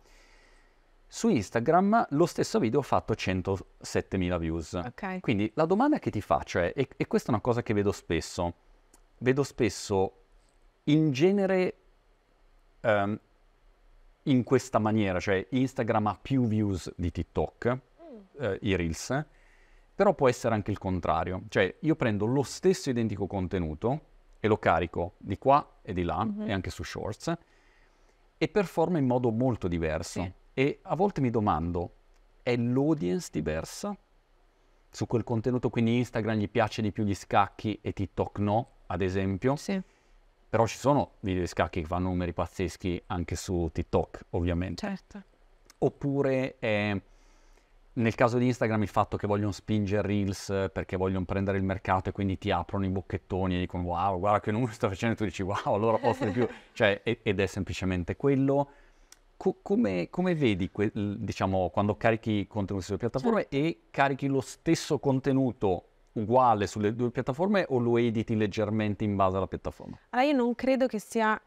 Su Instagram lo stesso video ha fatto 107.000 views. Ok. Quindi la domanda che ti faccio è, e, e questa è una cosa che vedo spesso, vedo spesso in genere um, in questa maniera, cioè Instagram ha più views di TikTok, mm. eh, i Reels, però può essere anche il contrario, cioè io prendo lo stesso identico contenuto e lo carico di qua e di là mm-hmm. e anche su Shorts e performa in modo molto diverso sì. e a volte mi domando è l'audience diversa su quel contenuto quindi Instagram gli piace di più gli scacchi e TikTok no, ad esempio? Sì però ci sono video di scacchi che fanno numeri pazzeschi anche su TikTok, ovviamente. Certo. Oppure eh, nel caso di Instagram il fatto che vogliono spingere Reels eh, perché vogliono prendere il mercato e quindi ti aprono i bocchettoni e dicono wow, guarda che numero sto facendo e tu dici wow, allora posso di più. [laughs] cioè, ed è semplicemente quello. Come, come, vedi, diciamo, quando carichi contenuti sulle piattaforme certo. e carichi lo stesso contenuto uguale sulle due piattaforme o lo editi leggermente in base alla piattaforma? Allora io non credo che sia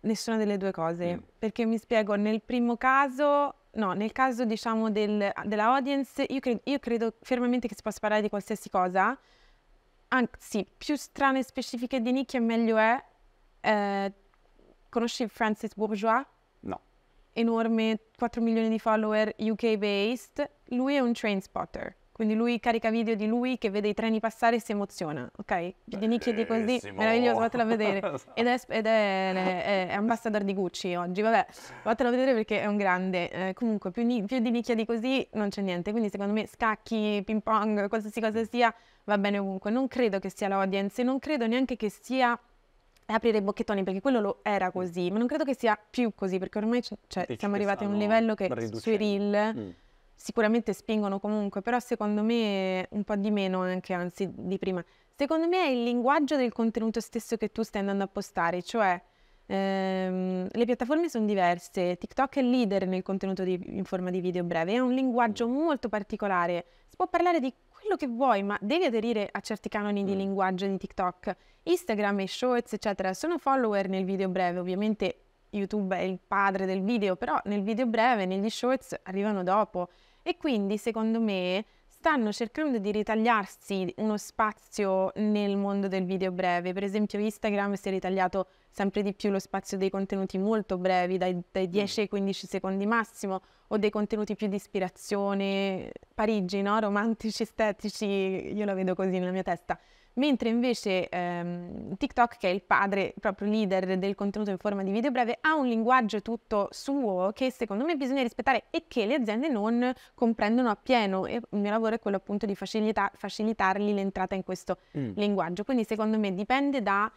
nessuna delle due cose, mm. perché mi spiego, nel primo caso, no, nel caso diciamo del, della audience, io, cre- io, credo fermamente che si possa parlare di qualsiasi cosa, anzi più strane specifiche di nicchia meglio è. Eh, conosci Francis Bourgeois? No. Enorme, 4 milioni di follower UK based, lui è un train spotter quindi lui carica video di lui che vede i treni passare e si emoziona, ok? Di eh, nicchie di così, meraviglioso, fatela vedere. [laughs] Ed, è, ed è, è, è, ambassador di Gucci oggi, vabbè, fatela vedere perché è un grande. Eh, comunque, più, più di nicchia di così non c'è niente, quindi secondo me scacchi, ping pong, qualsiasi cosa sia, va bene ovunque. Non credo che sia l'audience, non credo neanche che sia aprire i bocchettoni perché quello lo era così, ma non credo che sia più così perché ormai cioè, siamo arrivati a un livello che sui reel... Mm sicuramente spingono comunque, però secondo me un po' di meno anche, anzi di prima. Secondo me è il linguaggio del contenuto stesso che tu stai andando a postare, cioè ehm, le piattaforme sono diverse, TikTok è leader nel contenuto di, in forma di video breve, è un linguaggio mm. molto particolare, si può parlare di quello che vuoi, ma devi aderire a certi canoni di mm. linguaggio di TikTok. Instagram e Shorts, eccetera, sono follower nel video breve, ovviamente YouTube è il padre del video, però nel video breve, negli Shorts arrivano dopo e quindi secondo me stanno cercando di ritagliarsi uno spazio nel mondo del video breve. Per esempio Instagram si è ritagliato sempre di più lo spazio dei contenuti molto brevi, dai, dai 10 mm. ai 15 secondi massimo, o dei contenuti più di ispirazione, Parigi, no? romantici, estetici, io la vedo così nella mia testa mentre invece ehm, TikTok, che è il padre, proprio leader del contenuto in forma di video breve, ha un linguaggio tutto suo che secondo me bisogna rispettare e che le aziende non comprendono appieno e il mio lavoro è quello appunto di facilita- facilitargli l'entrata in questo mm. linguaggio. Quindi secondo me dipende da,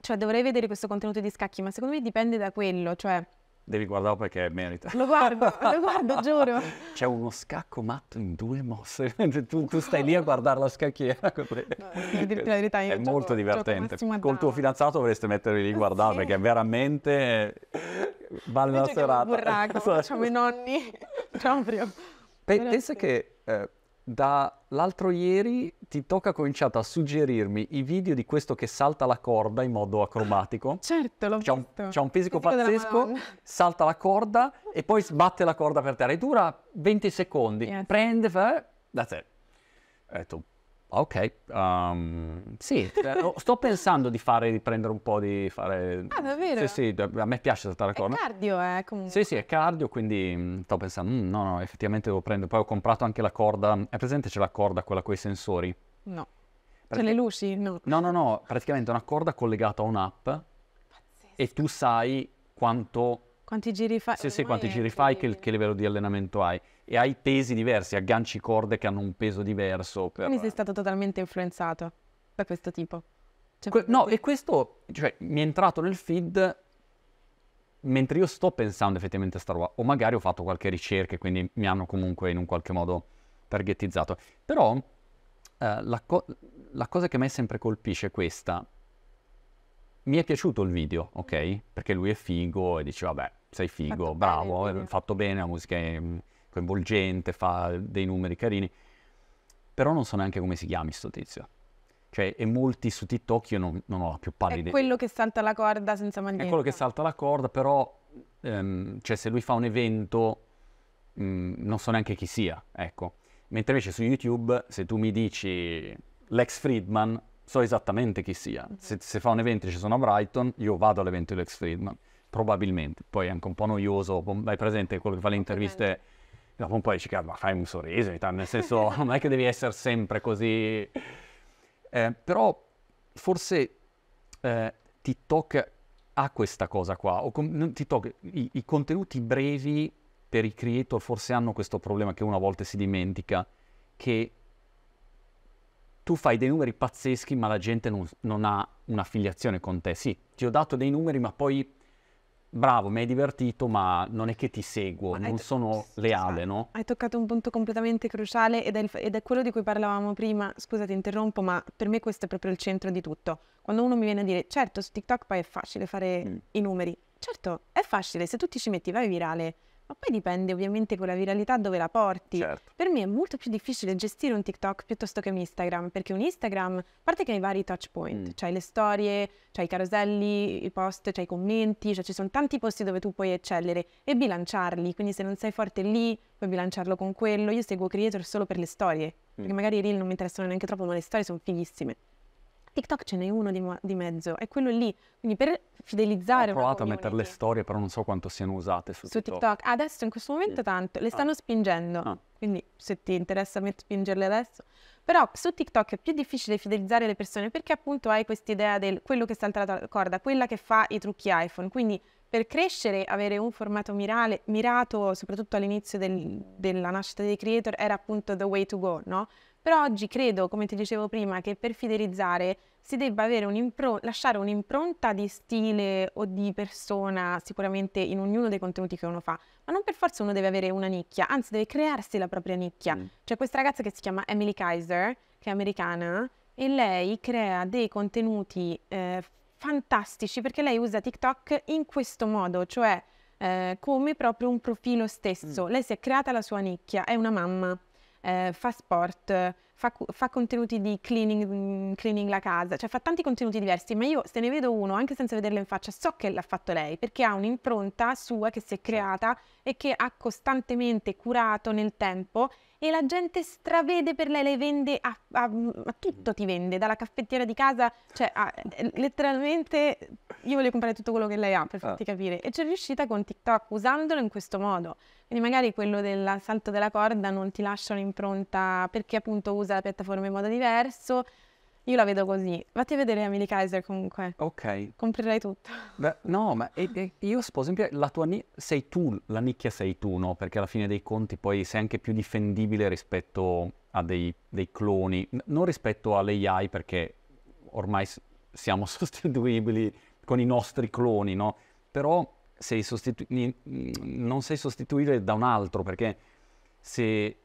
cioè dovrei vedere questo contenuto di scacchi, ma secondo me dipende da quello, cioè Devi guardarlo perché merita. Lo guardo, lo guardo, giuro. C'è uno scacco matto in due mosse. [laughs] tu, tu, stai lì a guardare la scacchiera. No, la verità, è gioco, molto divertente. Col tuo fidanzato dovresti mettervi lì a eh, guardare sì. perché veramente eh, vale la serata. Un burraco, [laughs] facciamo i nonni. Proprio. Pe- pensa che... Eh, Dall'altro ieri TikTok ha cominciato a suggerirmi i video di questo che salta la corda in modo acrobatico. [laughs] Certo, l'ho c'ha un, visto. C'ha un fisico pazzesco, salta la corda e poi sbatte la corda per terra e dura 20 secondi. Yes. Prende, fa... Eh, that's it. Ho detto, Ok, um, sì, eh, oh, sto pensando di fare, di prendere un po' di fare... Ah, davvero? Sì, sì, a me piace saltare a corna. È cardio, eh, comunque. Sì, sì, è cardio, quindi mm, sto pensando, mh, mm, no, no, effettivamente devo prendere. Poi ho comprato anche la corda, è presente c'è la corda, quella con i sensori? No. Perché... Cioè le luci? No. No, no, no, praticamente è una corda collegata a un'app Pazzesco. e tu sai quanto... Quanti giri fai? Sì, sì, quanti giri fai, che, che livello di allenamento hai e hai pesi diversi, agganci corde che hanno un peso diverso. Per... Quindi sei stato totalmente influenzato da questo tipo. Cioè, que- no, e questo cioè, mi è entrato nel feed mentre io sto pensando effettivamente a Star roba, o magari ho fatto qualche ricerca, quindi mi hanno comunque in un qualche modo targetizzato. Però eh, la, co- la cosa che a me sempre colpisce è questa. Mi è piaciuto il video, ok? Perché lui è figo e dice, vabbè, sei figo, fatto bravo, bene, fatto bene, la musica è mm, coinvolgente, fa dei numeri carini, però non so neanche come si chiami sto tizio. Cioè, e molti su TikTok io non, non ho la più pallida idea. È quello che salta la corda senza mangiare. È quello che salta la corda, però, ehm, cioè, se lui fa un evento, mh, mm, non so neanche chi sia, ecco. Mentre invece su YouTube, se tu mi dici Lex Friedman, so esattamente chi sia. Mhm. Se, se, fa un evento e ci sono a Brighton, io vado all'evento di Lex Friedman, probabilmente. Poi è anche un po' noioso, hai presente quello che fa le interviste dopo un po' dici che ah, ma fai un sorriso, nel senso [laughs] non è che devi essere sempre così... Eh, però forse eh, TikTok ha questa cosa qua, o con, TikTok, i, i contenuti brevi per i creator forse hanno questo problema che una volta si dimentica, che tu fai dei numeri pazzeschi ma la gente non, non ha un'affiliazione con te. Sì, ti ho dato dei numeri ma poi bravo, mi hai divertito, ma non è che ti seguo, ma non to- sono leale, esatto. no? Hai toccato un punto completamente cruciale ed è, il, ed è, quello di cui parlavamo prima. Scusa, ti interrompo, ma per me questo è proprio il centro di tutto. Quando uno mi viene a dire, certo, su TikTok poi è facile fare mm. i numeri. Certo, è facile, se tu ti ci metti vai virale ma poi dipende ovviamente con la viralità dove la porti. Certo. Per me è molto più difficile gestire un TikTok piuttosto che un Instagram, perché un Instagram, a parte che hai vari touch point, mm. c'hai le storie, c'hai i caroselli, i post, c'hai i commenti, cioè ci sono tanti posti dove tu puoi eccellere e bilanciarli, quindi se non sei forte lì puoi bilanciarlo con quello. Io seguo creator solo per le storie, mm. perché magari i reel non mi interessano neanche troppo, ma le storie sono fighissime. TikTok ce n'è uno di, di, mezzo, è quello lì. Quindi per fidelizzare... Ho provato a mettere le storie, però non so quanto siano usate su, su TikTok. TikTok. Adesso in questo momento tanto, le ah. stanno ah. spingendo. Ah. Quindi se ti interessa spingerle adesso. Però su TikTok è più difficile fidelizzare le persone perché appunto hai questa idea del quello che salta la corda, quella che fa i trucchi iPhone. Quindi per crescere, avere un formato mirale, mirato, soprattutto all'inizio del, della nascita dei creator, era appunto the way to go, no? Però oggi credo, come ti dicevo prima, che per fidelizzare si debba un lasciare un'impronta di stile o di persona sicuramente in ognuno dei contenuti che uno fa, ma non per forza uno deve avere una nicchia, anzi deve crearsi la propria nicchia. Mm. C'è cioè, questa ragazza che si chiama Emily Kaiser, che è americana, e lei crea dei contenuti eh, fantastici perché lei usa TikTok in questo modo, cioè eh, come proprio un profilo stesso. Mm. Lei si è creata la sua nicchia, è una mamma eh, fa sport, fa, fa contenuti di cleaning, mm, cleaning, la casa, cioè fa tanti contenuti diversi, ma io se ne vedo uno, anche senza vederlo in faccia, so che l'ha fatto lei, perché ha un'impronta sua che si è creata e che ha costantemente curato nel tempo e la gente stravede per lei, le vende a, a, a tutto ti vende, dalla caffettiera di casa, cioè a, eh, letteralmente io voglio comprare tutto quello che lei ha per ah. farti ah. capire e c'è riuscita con TikTok usandolo in questo modo. Quindi magari quello del salto della corda non ti lascia un'impronta perché appunto usa la piattaforma in modo diverso, io la vedo così. Vatti a vedere Emily Kaiser comunque. Ok. Comprerai tutto. Beh, no, ma e, e io sposo esempio la tua nicchia sei tu, la nicchia sei tu, no? Perché alla fine dei conti poi sei anche più difendibile rispetto a dei, dei cloni, N- non rispetto all'AI perché ormai s- siamo [laughs] sostituibili con i nostri cloni, no? Però sei sostitu- non sei sostituibile da un altro perché se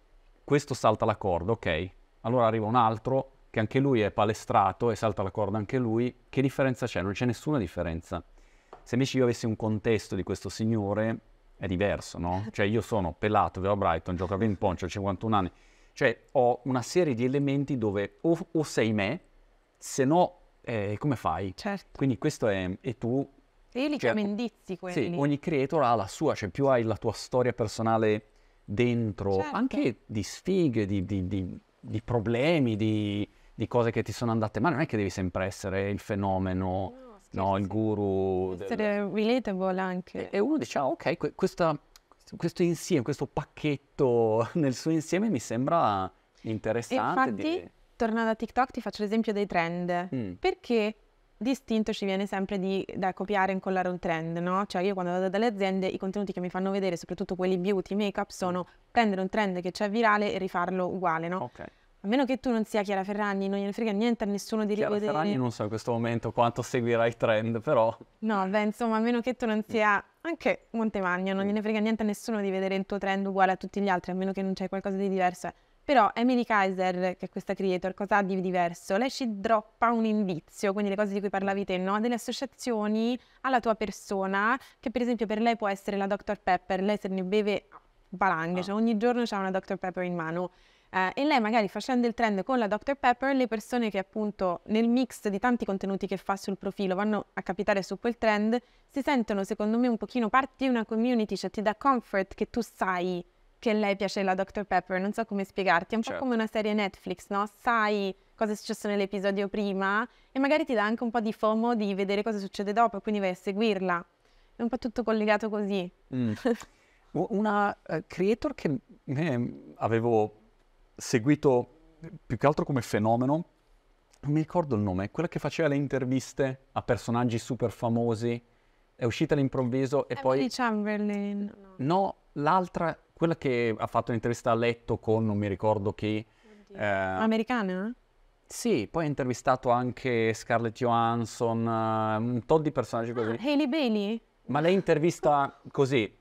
questo salta l'accordo, ok, allora arriva un altro che anche lui è palestrato e salta la corda anche lui, che differenza c'è? Non c'è nessuna differenza. Se invece io avessi un contesto di questo signore, è diverso, no? [laughs] Cioè io sono pelato, vivo a Brighton, gioco a ping pong, ho 51 anni, cioè ho una serie di elementi dove o, o sei me, se no eh, come fai? Certo. Quindi questo è... e tu... E io li cioè, chiamo indizi quelli. Sì, ogni creator ha la sua, cioè più hai la tua storia personale dentro, certo. anche di sfighe, di, di, di, di problemi, di di cose che ti sono andate male, non è che devi sempre essere il fenomeno, no, no il guru. Essere del... relatable anche. E, uno dice, ah, ok, que- questa, questo insieme, questo pacchetto [laughs] nel suo insieme mi sembra interessante. E infatti, di... tornando a TikTok, ti faccio l'esempio dei trend. Mm. Perché distinto ci viene sempre di, da copiare e incollare un trend, no? Cioè io quando vado dalle aziende i contenuti che mi fanno vedere, soprattutto quelli beauty, make-up, sono mm. prendere un trend che c'è virale e rifarlo uguale, no? Ok. A meno che tu non sia Chiara Ferragni, non gliene frega niente a nessuno di Chiara rivedere. Ferragni non so in questo momento quanto seguirà il trend, però... No, beh, insomma, a meno che tu non sia anche Montemagno, non gliene frega niente a nessuno di vedere il tuo trend uguale a tutti gli altri, a meno che non c'è qualcosa di diverso. Però Emily Kaiser, che è questa creator, cosa ha di diverso? Lei ci droppa un indizio, quindi le cose di cui parlavi te, no? Delle associazioni alla tua persona, che per esempio per lei può essere la Dr. Pepper, lei se ne beve valanghe, ah. cioè ogni giorno c'ha una Dr. Pepper in mano. Eh, e lei magari facendo il trend con la Dr. Pepper, le persone che appunto nel mix di tanti contenuti che fa sul profilo vanno a capitare su quel trend, si sentono secondo me un pochino parte di una community, cioè ti dà comfort che tu sai che lei piace la Dr. Pepper, non so come spiegarti, è un certo. po' come una serie Netflix, no? Sai cosa è successo nell'episodio prima e magari ti dà anche un po' di FOMO di vedere cosa succede dopo, quindi vai a seguirla. È un po' tutto collegato così. Mm. [laughs] una uh, creator che eh, avevo seguito più che altro come fenomeno, non mi ricordo il nome, quella che faceva le interviste a personaggi super famosi, è uscita all'improvviso e Emily eh, poi... Chamberlain. No, l'altra, quella che ha fatto un'intervista a letto con non mi ricordo chi. Eh... Americana? Sì, poi ha intervistato anche Scarlett Johansson, uh, un tot di personaggi così. Ah, Hailey Bailey? Ma lei intervista così,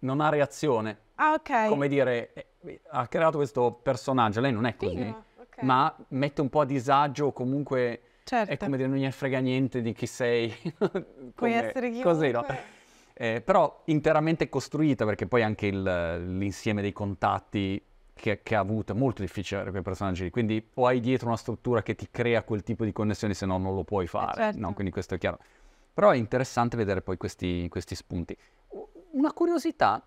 non ha reazione. Ah, ok. Come dire, ha creato questo personaggio, lei non è così, okay. ma mette un po' a disagio comunque certo. è come dire non gli frega niente di chi sei. [laughs] Puoi essere chi Così, no? Eh, però interamente costruita perché poi anche il, l'insieme dei contatti che, che, ha avuto è molto difficile avere quei personaggi lì, quindi o hai dietro una struttura che ti crea quel tipo di connessioni, se no non lo puoi fare, eh certo. no? quindi questo è chiaro. Però è interessante vedere poi questi, questi spunti. Una curiosità,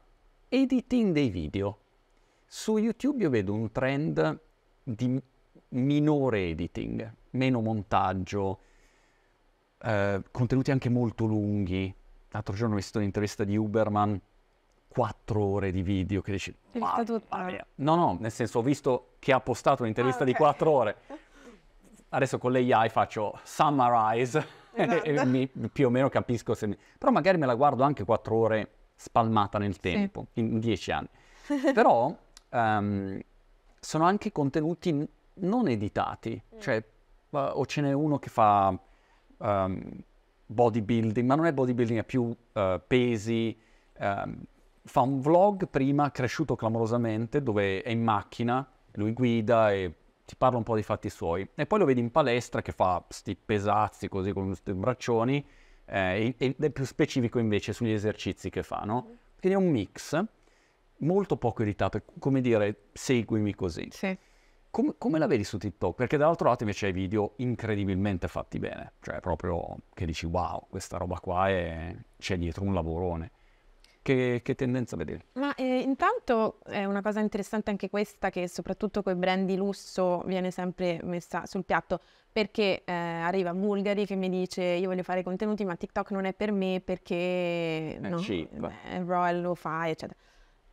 editing dei video. Su YouTube io vedo un trend di minore editing, meno montaggio, eh, contenuti anche molto lunghi. L'altro giorno ho visto un'intervista di Uberman, quattro ore di video, che dici... no, no, nel senso ho visto che ha postato un'intervista ah, okay. di quattro ore. Adesso con l'AI faccio summarize esatto. [laughs] e mi, più o meno capisco se... Mi... Però magari me la guardo anche quattro ore spalmata nel tempo, sì. in dieci anni. Però um, sono anche contenuti non editati, mm. cioè o ce n'è uno che fa um, bodybuilding, ma non è bodybuilding, è più uh, pesi, um, fa un vlog prima cresciuto clamorosamente dove è in macchina, lui guida e ti parla un po' dei fatti suoi e poi lo vedi in palestra che fa sti pesazzi così con questi braccioni eh, ed è più specifico invece sugli esercizi che fa, no? Mm. Quindi è un mix molto poco editato, come dire, seguimi così. Sì. Come, come, la vedi su TikTok? Perché dall'altro lato invece hai video incredibilmente fatti bene, cioè proprio che dici wow, questa roba qua è... c'è dietro un lavorone. Che, che tendenza vedere? Ma eh, intanto è una cosa interessante anche questa che soprattutto con i brand di lusso viene sempre messa sul piatto perché eh, arriva Bulgari che mi dice io voglio fare contenuti ma TikTok non è per me perché è no, cheap. Eh, Royal lo fa eccetera.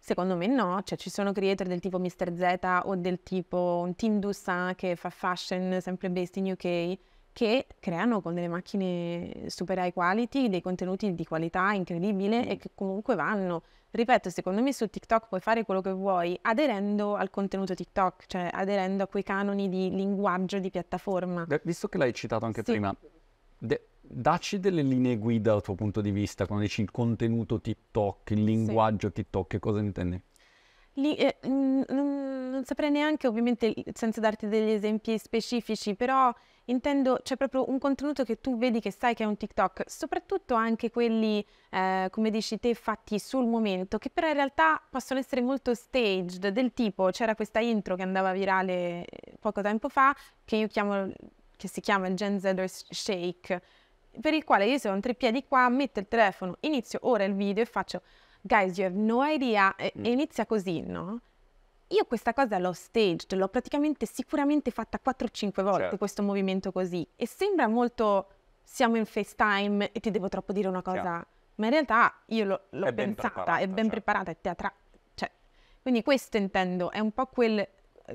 Secondo me no, cioè ci sono creator del tipo Mr. Z o del tipo Tim Team che fa fashion sempre based in UK che creano con delle macchine super high quality dei contenuti di qualità incredibile mm. e che comunque vanno. Ripeto, secondo me su TikTok puoi fare quello che vuoi aderendo al contenuto TikTok, cioè aderendo a quei canoni di linguaggio di piattaforma. Visto che l'hai citato anche sì. prima, de- Dacci delle linee guida dal tuo punto di vista quando dici il contenuto TikTok, il linguaggio sì. TikTok, che cosa intendi? Lì, eh, n- non saprei neanche, ovviamente, senza darti degli esempi specifici, però intendo, c'è proprio un contenuto che tu vedi che sai che è un TikTok, soprattutto anche quelli, eh, come dici te, fatti sul momento, che però in realtà possono essere molto staged, del tipo c'era questa intro che andava virale eh, poco tempo fa, che io chiamo, che si chiama il Gen Z Shake per il quale io sono tre piedi qua, metto il telefono, inizio ora il video e faccio guys, you have no idea, e, mm. e inizia così, no? Io questa cosa l'ho staged, l'ho praticamente sicuramente fatta 4-5 volte certo. questo movimento così e sembra molto siamo in FaceTime e ti devo troppo dire una cosa, certo. ma in realtà io l'ho, l'ho è pensata, ben è ben certo. preparata, è teatrale. Cioè, quindi questo intendo, è un po' quel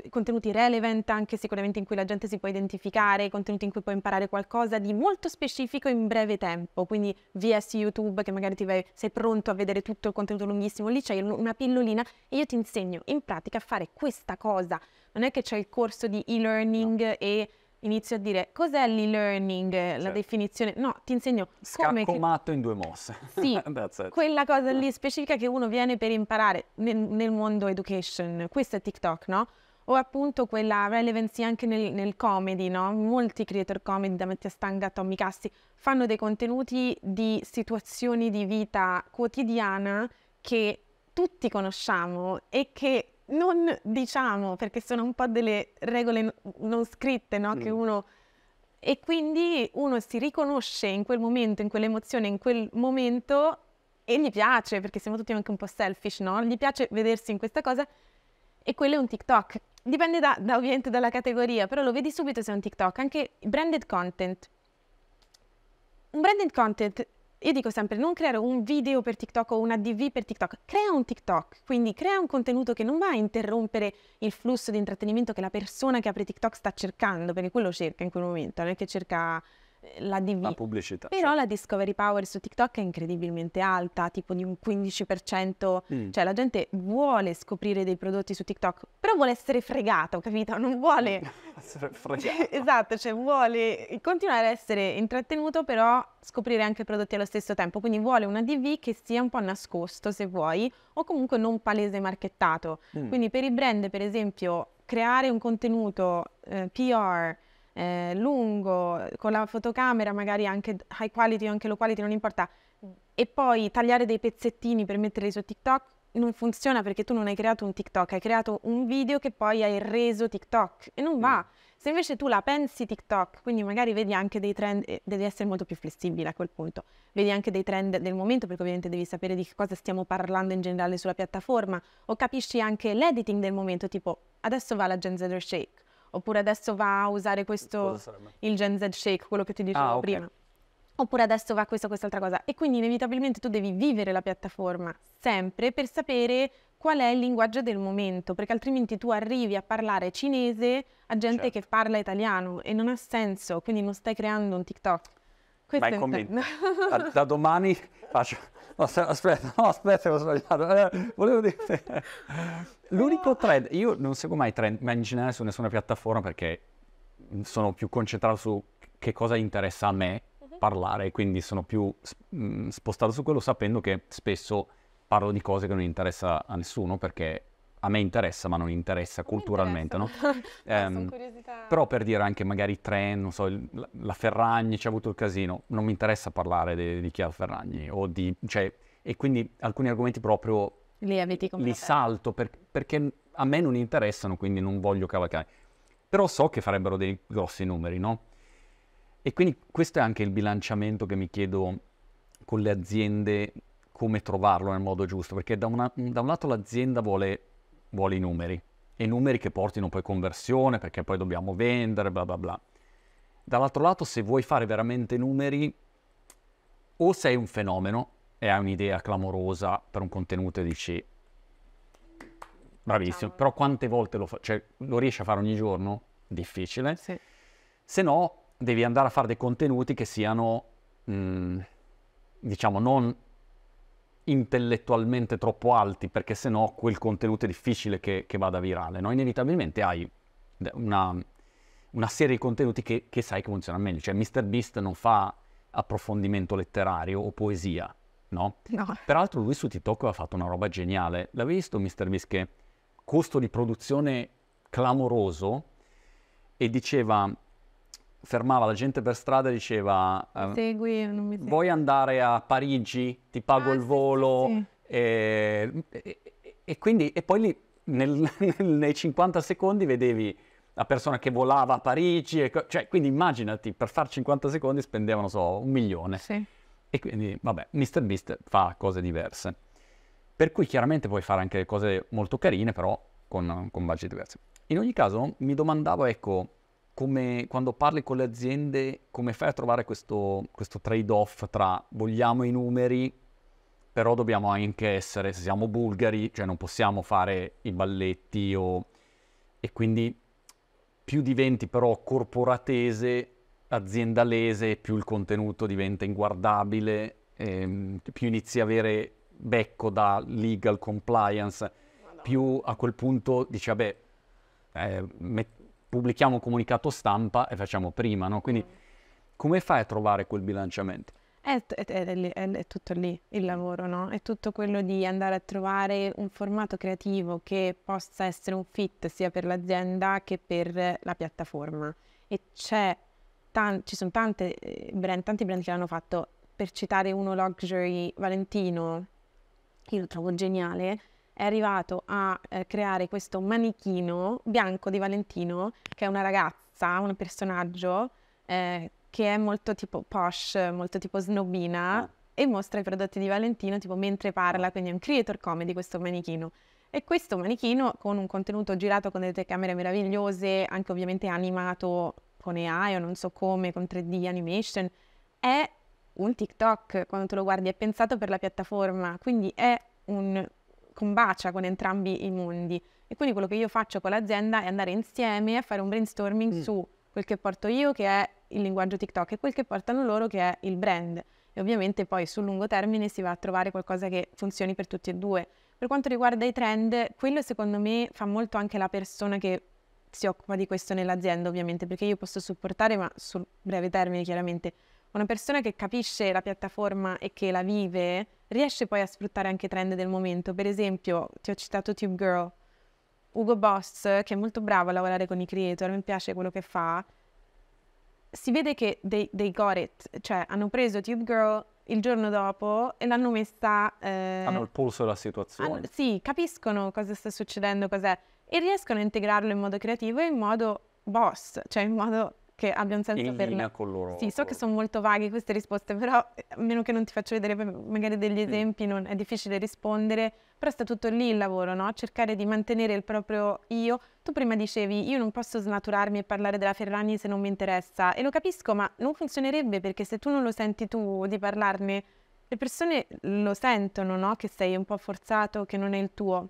contenuti relevant, anche sicuramente in cui la gente si può identificare, contenuti in cui può imparare qualcosa di molto specifico in breve tempo, quindi VS YouTube che magari vai, sei pronto a vedere tutto il contenuto lunghissimo, lì c'è una pillolina e io ti insegno in pratica a fare questa cosa. Non è che c'è il corso di e-learning no. e inizio a dire cos'è l'e-learning, certo. la definizione, no, ti insegno come... Scacco matto in due mosse. Sì, [laughs] quella cosa lì specifica che uno viene per imparare nel, nel mondo education, questo è TikTok, no? o appunto quella relevancy anche nel, nel comedy, no? Molti creator comedy da Mattia Stanga a Tommy Cassi fanno dei contenuti di situazioni di vita quotidiana che tutti conosciamo e che non diciamo perché sono un po' delle regole n- non scritte, no? Mm. Che uno e quindi uno si riconosce in quel momento, in quell'emozione, in quel momento e gli piace, perché siamo tutti anche un po' selfish, no? Gli piace vedersi in questa cosa e quello è un TikTok dipende da, da, ovviamente dalla categoria, però lo vedi subito se è un TikTok, anche branded content. Un branded content, io dico sempre, non creare un video per TikTok o una DV per TikTok, crea un TikTok, quindi crea un contenuto che non va a interrompere il flusso di intrattenimento che la persona che apre TikTok sta cercando, perché quello cerca in quel momento, non è che cerca eh, la DV. La pubblicità. Però cioè. la discovery power su TikTok è incredibilmente alta, tipo di un 15%. Mm. Cioè la gente vuole scoprire dei prodotti su TikTok, però vuole essere fregata, ho capito? Non vuole... [laughs] essere cioè, fregato. esatto, cioè vuole continuare ad essere intrattenuto, però scoprire anche prodotti allo stesso tempo. Quindi vuole una DV che sia un po' nascosto, se vuoi, o comunque non palese marchettato. Mm. Quindi per i brand, per esempio, creare un contenuto eh, PR eh, lungo, con la fotocamera magari anche high quality o anche low quality, non importa, e poi tagliare dei pezzettini per metterli su TikTok, non funziona perché tu non hai creato un TikTok, hai creato un video che poi hai reso TikTok e non va. Mm. Se invece tu la pensi TikTok, quindi magari vedi anche dei trend, eh, devi essere molto più flessibile a quel punto, vedi anche dei trend del momento perché ovviamente devi sapere di che cosa stiamo parlando in generale sulla piattaforma o capisci anche l'editing del momento, tipo adesso va la Gen Z Shake oppure adesso va a usare questo, il Gen Z Shake, quello che ti dicevo ah, okay. prima. Oppure adesso va a questo, quest'altra cosa. E quindi inevitabilmente tu devi vivere la piattaforma sempre per sapere qual è il linguaggio del momento, perché altrimenti tu arrivi a parlare cinese a gente certo. che parla italiano e non ha senso, quindi non stai creando un TikTok. Questo Vai, è [laughs] da domani faccio Oh, aspetta, [laughs] no, aspetta, ho sbagliato. Eh, volevo dire... [laughs] L'unico trend, io non seguo mai trend, ma in generale su nessuna piattaforma perché sono più concentrato su che cosa interessa a me mhm. parlare, quindi sono più mm, spostato su quello sapendo che spesso parlo di cose che non interessa a nessuno perché a me interessa, ma non interessa culturalmente, interessa. no? [laughs] Ah, no ehm, curiosità. però per dire anche magari Tren, non so, il, la Ferragni ci ha avuto il casino, non mi interessa parlare di, di Chiara Ferragni o di... Cioè, e quindi alcuni argomenti proprio li, li salto per, perché a me non interessano, quindi non voglio cavalcare. Però so che farebbero dei grossi numeri, no? E quindi questo è anche il bilanciamento che mi chiedo con le aziende come trovarlo nel modo giusto, perché da, una, da un lato l'azienda vuole vuole i numeri e numeri che portino poi conversione perché poi dobbiamo vendere, bla bla bla. Dall'altro lato, se vuoi fare veramente numeri, o sei un fenomeno e hai un'idea clamorosa per un contenuto e dici bravissimo, Ciao. però quante volte lo, fa- cioè, lo riesci a fare ogni giorno? Difficile. Sì. Se no, devi andare a fare dei contenuti che siano, mh, mm, diciamo, non intellettualmente troppo alti, perché se no quel contenuto è difficile che, che vada virale, no? Inevitabilmente hai una, una serie di contenuti che, che, sai che funziona meglio. Cioè, Mr. Beast non fa approfondimento letterario o poesia, no? no. Peraltro lui su TikTok ha fatto una roba geniale. L'avevi visto Mr. Beast che costo di produzione clamoroso e diceva fermava la gente per strada e diceva eh, segui, non mi vuoi andare a Parigi, ti pago ah, il volo sì, sì. Ehm, e, e, e, quindi e poi lì nel, [laughs] nei 50 secondi vedevi la persona che volava a Parigi, e, cioè, quindi immaginati per far 50 secondi spendevano so, un milione sì. e quindi vabbè Mr. Beast fa cose diverse per cui chiaramente puoi fare anche cose molto carine però con, con budget diversi in ogni caso mi domandavo ecco come, quando parli con le aziende, come fai a trovare questo, questo trade-off tra vogliamo i numeri, però dobbiamo anche essere, se siamo bulgari, cioè non possiamo fare i balletti o... e quindi più diventi però corporatese, aziendalese, più il contenuto diventa inguardabile, ehm, più inizi a avere becco da legal compliance, più a quel punto dici, vabbè, eh, met- pubblichiamo un comunicato stampa e facciamo prima, no? Quindi come fai a trovare quel bilanciamento? È, è, è, è, tutto lì il lavoro, no? È tutto quello di andare a trovare un formato creativo che possa essere un fit sia per l'azienda che per la piattaforma. E tan- ci sono tante eh, brand, tanti brand che l'hanno fatto. Per citare uno luxury valentino, io lo trovo geniale, è arrivato a eh, creare questo manichino bianco di Valentino, che è una ragazza, un personaggio, eh, che è molto tipo posh, molto tipo snobina, ah. e mostra i prodotti di Valentino tipo mentre parla, ah. quindi è un creator comedy questo manichino. E questo manichino con un contenuto girato con delle telecamere meravigliose, anche ovviamente animato con AI o non so come, con 3D animation, è un TikTok quando tu lo guardi, è pensato per la piattaforma, quindi è un combacia con entrambi i mondi. E quindi quello che io faccio con l'azienda è andare insieme a fare un brainstorming mm. su quel che porto io, che è il linguaggio TikTok, e quel che portano loro, che è il brand. E ovviamente poi sul lungo termine si va a trovare qualcosa che funzioni per tutti e due. Per quanto riguarda i trend, quello secondo me fa molto anche la persona che si occupa di questo nell'azienda, ovviamente, perché io posso supportare, ma sul breve termine chiaramente, una persona che capisce la piattaforma e che la vive riesce poi a sfruttare anche trend del momento. Per esempio, ti ho citato Tube Girl, Ugo Boss, che è molto bravo a lavorare con i creator, mi piace quello che fa. Si vede che dei they got it, cioè hanno preso Tube Girl il giorno dopo e l'hanno messa... Eh, hanno il polso della situazione. Hanno, sì, capiscono cosa sta succedendo, cos'è, e riescono a integrarlo in modo creativo e in modo boss, cioè in modo che abbia un senso in per linea con loro. Sì, so che sono molto vaghe queste risposte, però eh, a meno che non ti faccio vedere magari degli esempi, non, è difficile rispondere, però sta tutto lì il lavoro, no? Cercare di mantenere il proprio io. Tu prima dicevi, io non posso snaturarmi e parlare della Ferragni se non mi interessa, e lo capisco, ma non funzionerebbe perché se tu non lo senti tu di parlarne, le persone lo sentono, no? Che sei un po' forzato, che non è il tuo.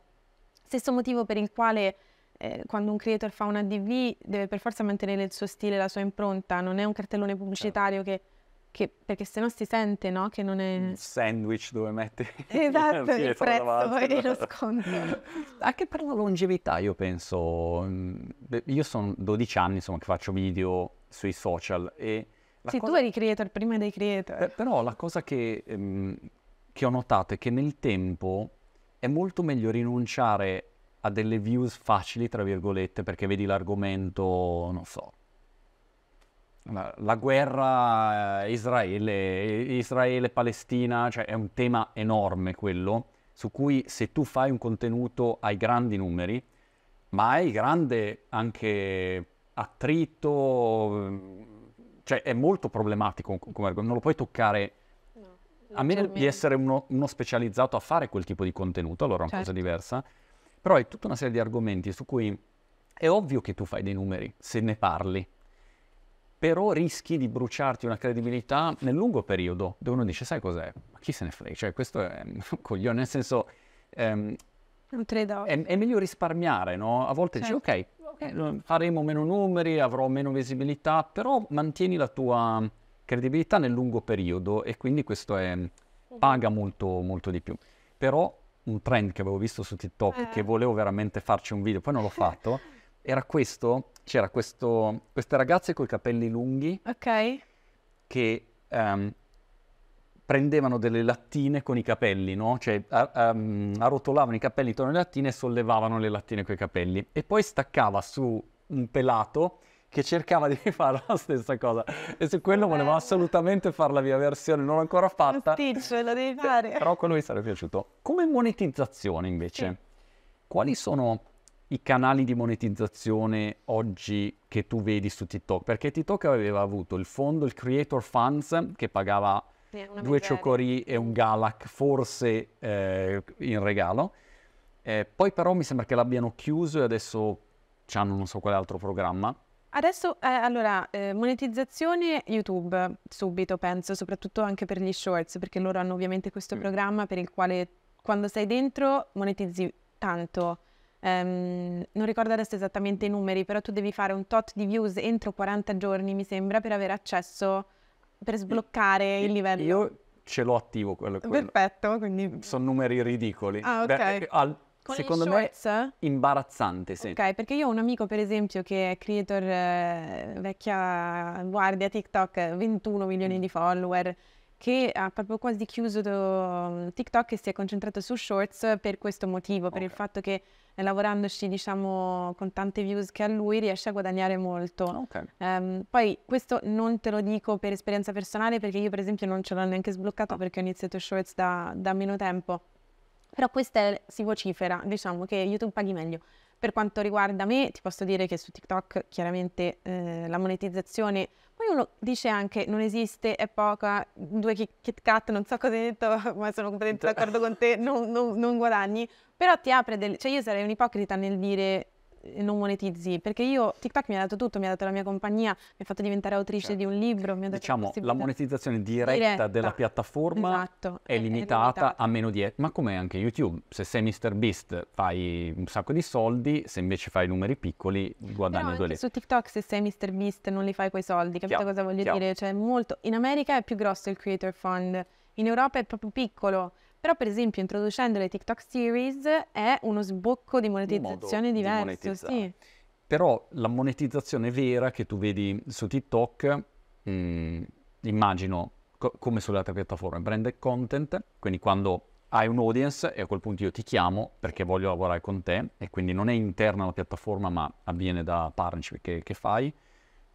Stesso motivo per il quale eh, quando un creator fa una DV deve per forza mantenere il suo stile, la sua impronta, non è un cartellone certo. pubblicitario certo. che, che, perché sennò si sente, no? Che non è... Il sandwich dove metti [laughs] [laughs] esatto, il prezzo davanti. e lo sconto. [laughs] Anche per la longevità io penso... Mm, io sono 12 anni insomma che faccio video sui social e... Sì, cosa... tu eri creator prima dei creator. Eh, però la cosa che, ehm, che ho notato è che nel tempo è molto meglio rinunciare ha delle views facili, tra virgolette, perché vedi l'argomento, non so, la, la guerra eh, Israele, eh, Israele-Palestina, cioè è un tema enorme quello, su cui se tu fai un contenuto hai grandi numeri, ma hai grande anche attrito, mm, cioè è molto problematico come argomento, non lo puoi toccare a meno di essere uno, uno, specializzato a fare quel tipo di contenuto, allora è una certo. cosa diversa, però è tutta una serie di argomenti su cui è ovvio che tu fai dei numeri se ne parli, però rischi di bruciarti una credibilità nel lungo periodo, dove uno dice, sai cos'è? Ma chi se ne frega? Cioè, questo è un [laughs] coglione, nel senso... Ehm, è, è, meglio risparmiare, no? A volte certo. dici, okay, eh, ok, faremo meno numeri, avrò meno visibilità, però mantieni la tua credibilità nel lungo periodo e quindi questo è, mhm. paga molto, molto di più. Però un trend che avevo visto su TikTok eh. che volevo veramente farci un video, poi non l'ho [laughs] fatto, era questo, c'era questo, queste ragazze con i capelli lunghi okay. che um, prendevano delle lattine con i capelli, no? Cioè a, um, arrotolavano i capelli intorno alle lattine e sollevavano le lattine con i capelli e poi staccava su un pelato che cercava di [laughs] fare la stessa cosa e su quello volevo assolutamente fare la mia versione non l'ho ancora fatta. Stitch, lo devi [laughs] fare. Però quello mi sarebbe piaciuto. Come monetizzazione invece, sì. quali sono i canali di monetizzazione oggi che tu vedi su TikTok? Perché TikTok aveva avuto il fondo, il Creator Funds, che pagava due miseria. e un Galak forse eh, in regalo. Eh, poi però mi sembra che l'abbiano chiuso e adesso hanno non so quale altro programma. Adesso, eh, allora, eh, monetizzazione YouTube subito, penso, soprattutto anche per gli shorts, perché loro hanno ovviamente questo mm. programma per il quale quando sei dentro monetizzi tanto. Um, non ricordo adesso esattamente i numeri, però tu devi fare un tot di views entro 40 giorni, mi sembra, per avere accesso, per sbloccare io, il livello. Io ce l'ho attivo quello. quello. Perfetto, quindi... Sono numeri ridicoli. Ah, ok. Beh, al con Secondo me imbarazzante, sì. Ok, perché io ho un amico, per esempio, che è creator eh, vecchia guardia TikTok, 21 milioni mm. di follower, che ha proprio quasi chiuso mm, TikTok e si è concentrato su Shorts per questo motivo, okay. per il fatto che lavorandoci diciamo con tante views che ha lui riesce a guadagnare molto. Okay. Um, poi questo non te lo dico per esperienza personale perché io per esempio non ce l'ho neanche sbloccato ah. perché ho iniziato Shorts da, da meno tempo. Però questa si vocifera, diciamo che YouTube paghi meglio. Per quanto riguarda me, ti posso dire che su TikTok chiaramente eh, la monetizzazione, poi uno dice anche non esiste, è poca, due Kit Kat, non so cosa hai detto, [laughs] ma sono completamente d'accordo con te, non, non, non guadagni, però ti apre del... cioè io sarei un ipocrita nel dire non monetizzi? Perché io TikTok mi ha dato tutto, mi ha dato la mia compagnia, mi ha fatto diventare autrice certo. di un certo. libro. diciamo, la monetizzazione diretta, diretta. della piattaforma esatto. è, è, limitata è a meno di... Ma come anche YouTube, se sei Mr. Beast fai un sacco di soldi, se invece fai numeri piccoli guadagni due lire. su TikTok se sei Mr. Beast non li fai quei soldi, capito chiaro, cosa voglio chiaro. dire? Cioè molto... In America è più grosso il Creator Fund, in Europa è proprio piccolo. Però per esempio introducendo le TikTok Series è uno sbocco di monetizzazione un diverso. Di sì. Però la monetizzazione vera che tu vedi su TikTok, mh, mm, immagino co- come sulle altre piattaforme, branded content, quindi quando hai un audience e a quel punto io ti chiamo perché voglio lavorare con te e quindi non è interna alla piattaforma ma avviene da partnership che, che fai.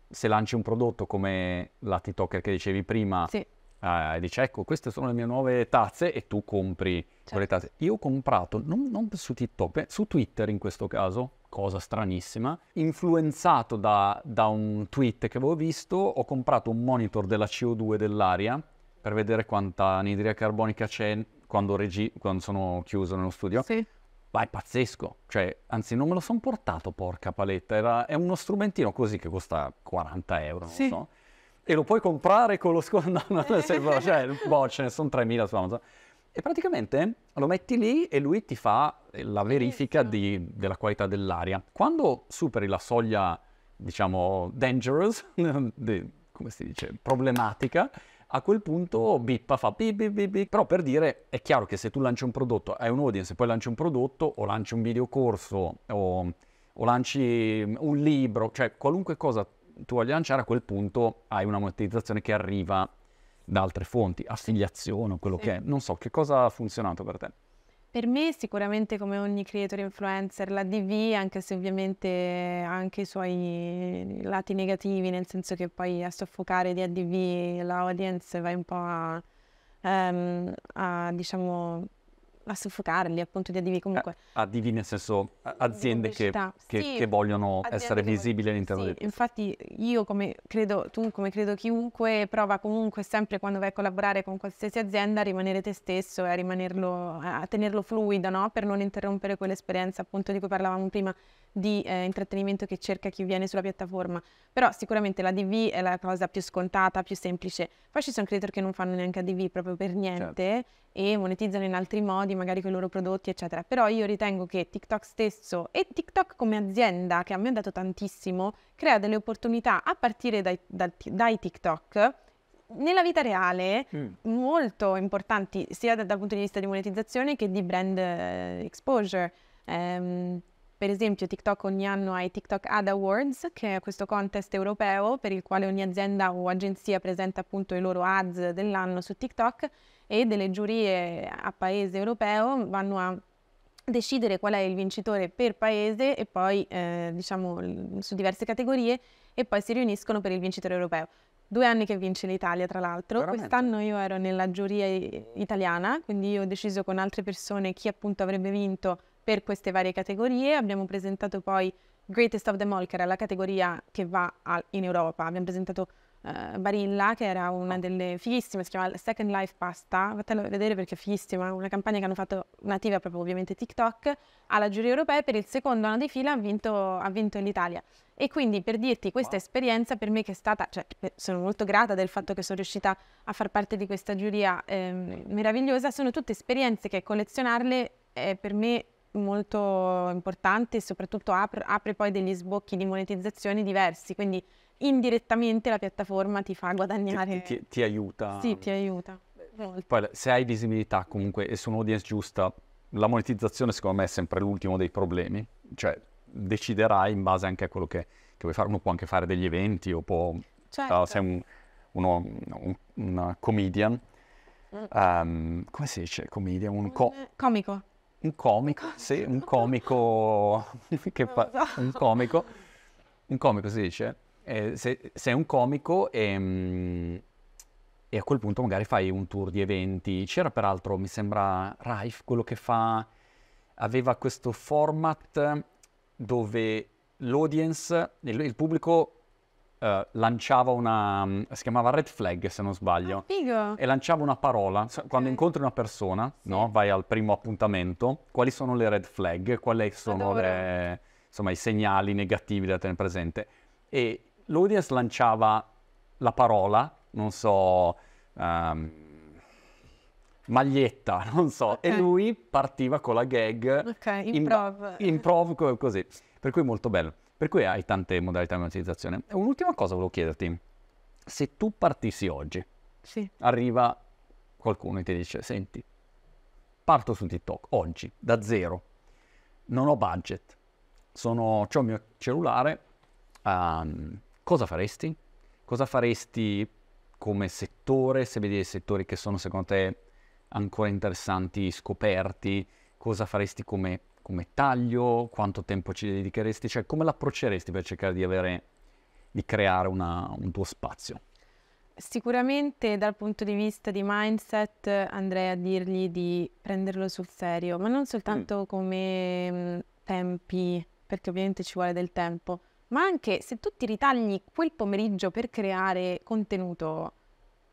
Se lanci un prodotto come la TikToker che dicevi prima, sì eh, dice ecco queste sono le mie nuove tazze e tu compri certo. quelle tazze. Io ho comprato, non, non su TikTok, eh, su Twitter in questo caso, cosa stranissima, influenzato da, da un tweet che avevo visto, ho comprato un monitor della CO2 dell'aria per vedere quanta anidria carbonica c'è quando, regi- quando sono chiuso nello studio. Sì. Ma è pazzesco, cioè, anzi non me lo sono portato, porca paletta, Era, è uno strumentino così che costa 40 euro, sì. so e lo puoi comprare con lo sconto. [laughs] No, no, no [laughs] cioè, boh, ce ne sono 3.000 su Amazon. E praticamente lo metti lì e lui ti fa eh, la verifica di, della qualità dell'aria. Quando superi la soglia, diciamo, dangerous, [laughs] di, come si dice, problematica, a quel punto bippa, fa bip bip bip bip. Però per dire, è chiaro che se tu lanci un prodotto, hai un audience, poi lanci un prodotto o lanci un videocorso o, o lanci mm, un libro, cioè qualunque cosa tu voglia lanciare, a quel punto hai una monetizzazione che arriva da altre fonti, affiliazione o quello sì. che è. Non so, che cosa ha funzionato per te? Per me sicuramente come ogni creator influencer la DV, anche se ovviamente ha anche i suoi lati negativi, nel senso che poi a soffocare di ADV l'audience vai un po' a, um, a diciamo, a soffocarli, appunto di addivi comunque. Eh, addivi nel senso aziende che, sì, che, vogliono essere visibili all'interno sì, del... Infatti io come credo tu, come credo chiunque, prova comunque sempre quando vai a collaborare con qualsiasi azienda a rimanere te stesso e a, a tenerlo fluido, no? per non interrompere quell'esperienza appunto di cui parlavamo prima di eh, intrattenimento che cerca chi viene sulla piattaforma, però sicuramente la DV è la cosa più scontata, più semplice. Poi ci sono creator che non fanno neanche ADV proprio per niente certo. e monetizzano in altri modi, magari con i loro prodotti, eccetera. Però io ritengo che TikTok stesso e TikTok come azienda, che a me ha dato tantissimo, crea delle opportunità a partire dai, dai, dai TikTok nella vita reale mm. molto importanti sia dal, dal punto di vista di monetizzazione che di brand eh, exposure. Um, per esempio TikTok ogni anno ha i TikTok Ad Awards, che è questo contest europeo per il quale ogni azienda o agenzia presenta appunto i loro ads dell'anno su TikTok e delle giurie a paese europeo vanno a decidere qual è il vincitore per paese e poi eh, diciamo su diverse categorie e poi si riuniscono per il vincitore europeo. Due anni che vince l'Italia, tra l'altro. Veramente? Quest'anno io ero nella giuria italiana, quindi ho deciso con altre persone chi appunto avrebbe vinto per queste varie categorie. Abbiamo presentato poi Greatest of the all, che era la categoria che va a, in Europa. Abbiamo presentato uh, Barilla, che era una oh. delle fighissime, si chiama Second Life Pasta. Fatelo vedere perché è fighissima, una campagna che hanno fatto nativa proprio ovviamente TikTok. Alla giuria europea per il secondo anno di fila ha vinto, ha vinto l'Italia. E quindi per dirti questa esperienza per me che è stata, cioè sono molto grata del fatto che sono riuscita a far parte di questa giuria eh, meravigliosa, sono tutte esperienze che collezionarle è per me molto importante e soprattutto apre, apre poi degli sbocchi di monetizzazione diversi, quindi indirettamente la piattaforma ti fa guadagnare. Ti, ti, ti aiuta. Sì, ti aiuta. Molto. Poi se hai visibilità comunque e su un'audience giusta, la monetizzazione secondo me è sempre l'ultimo dei problemi, cioè deciderai in base anche a quello che, che vuoi fare, uno può anche fare degli eventi o può... Certo. Uh, sei un, uno, un, un comedian, um, come si dice comedian? Un co- comico un comico, [laughs] sì, un comico, [laughs] che pa- un comico, un comico si dice, eh, se, sei un comico e, ehm, e, a quel punto magari fai un tour di eventi. C'era peraltro, mi sembra, Raif, quello che fa, aveva questo format dove l'audience, il, il pubblico eh, lanciava una. Mm, si chiamava red flag se non sbaglio. Ah, e lanciava una parola. Quando incontri una persona, sì. no? Vai al primo appuntamento. Quali sono le red flag? Quali sono le, insomma, i segnali negativi da tenere presente? E l'audience lanciava la parola, non so. Um, maglietta, [laughs] non so, okay. e lui partiva con la gag. Ok, improv. improv così, per cui molto bello. Per cui hai tante modalità di monetizzazione. E un'ultima cosa volevo chiederti. Se tu partissi oggi, sì. arriva qualcuno e ti dice, senti, parto su TikTok oggi, da zero, non ho budget, sono, ho il mio cellulare, um, cosa faresti? Cosa faresti come settore, se vedi dei settori che sono secondo te ancora interessanti, scoperti, cosa faresti come come taglio, quanto tempo ci dedicheresti, cioè come l'approcceresti per cercare di, avere, di creare una, un tuo spazio? Sicuramente dal punto di vista di mindset andrei a dirgli di prenderlo sul serio, ma non soltanto mm. come mm, tempi, perché ovviamente ci vuole del tempo, ma anche se tu ti ritagli quel pomeriggio per creare contenuto,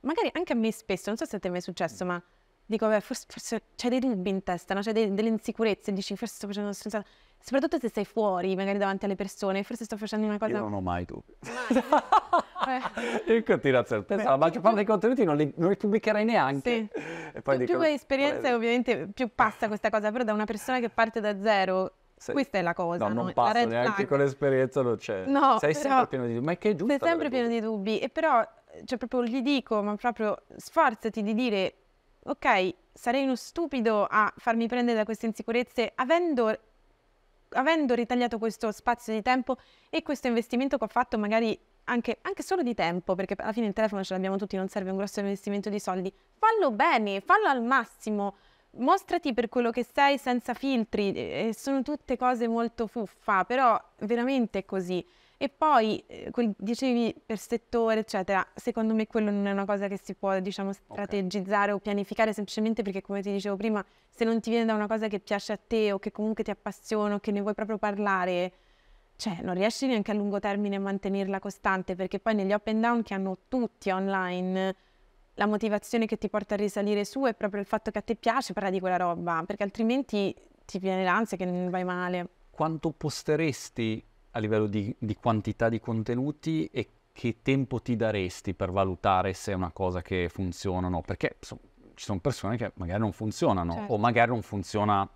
magari anche a me spesso, non so se a te è mai successo, mm. ma dico, beh, forse, forse c'è dei dubbi in testa, no? c'è dei, delle insicurezze, dici forse sto facendo una stronzata, soprattutto se sei fuori, magari davanti alle persone, forse sto facendo una cosa... Io non ho mai dubbi. Io [laughs] eh. continuo a certezza, la maggior parte dei contenuti non li, non li pubblicherai neanche. Sì. E poi più, dico, più esperienza ovviamente più passa questa cosa, però da una persona che parte da zero sì. Questa è la cosa. No, non no? passa neanche flag. con l'esperienza, non c'è. No, sei sempre pieno di dubbi. Ma è che è giusto? Sei sempre pieno di dubbi. E però, cioè, proprio gli dico, ma proprio sforzati di dire ok, sarei uno stupido a farmi prendere da queste insicurezze avendo, avendo ritagliato questo spazio di tempo e questo investimento che ho fatto magari anche, anche, solo di tempo, perché alla fine il telefono ce l'abbiamo tutti, non serve un grosso investimento di soldi. Fallo bene, fallo al massimo, mostrati per quello che sei senza filtri, e eh, sono tutte cose molto fuffa, però veramente è così. E poi, eh, quel, dicevi per settore, eccetera, secondo me quello non è una cosa che si può, diciamo, strategizzare okay. o pianificare semplicemente perché, come ti dicevo prima, se non ti viene da una cosa che piace a te o che comunque ti appassiona o che ne vuoi proprio parlare, cioè non riesci neanche a lungo termine a mantenerla costante perché poi negli up and down che hanno tutti online la motivazione che ti porta a risalire su è proprio il fatto che a te piace parlare di quella roba perché altrimenti ti viene l'ansia che vai male. Quanto posteresti a livello di, di quantità di contenuti e che tempo ti daresti per valutare se è una cosa che funziona o no? Perché so, ci sono persone che magari non funzionano certo. o magari non funziona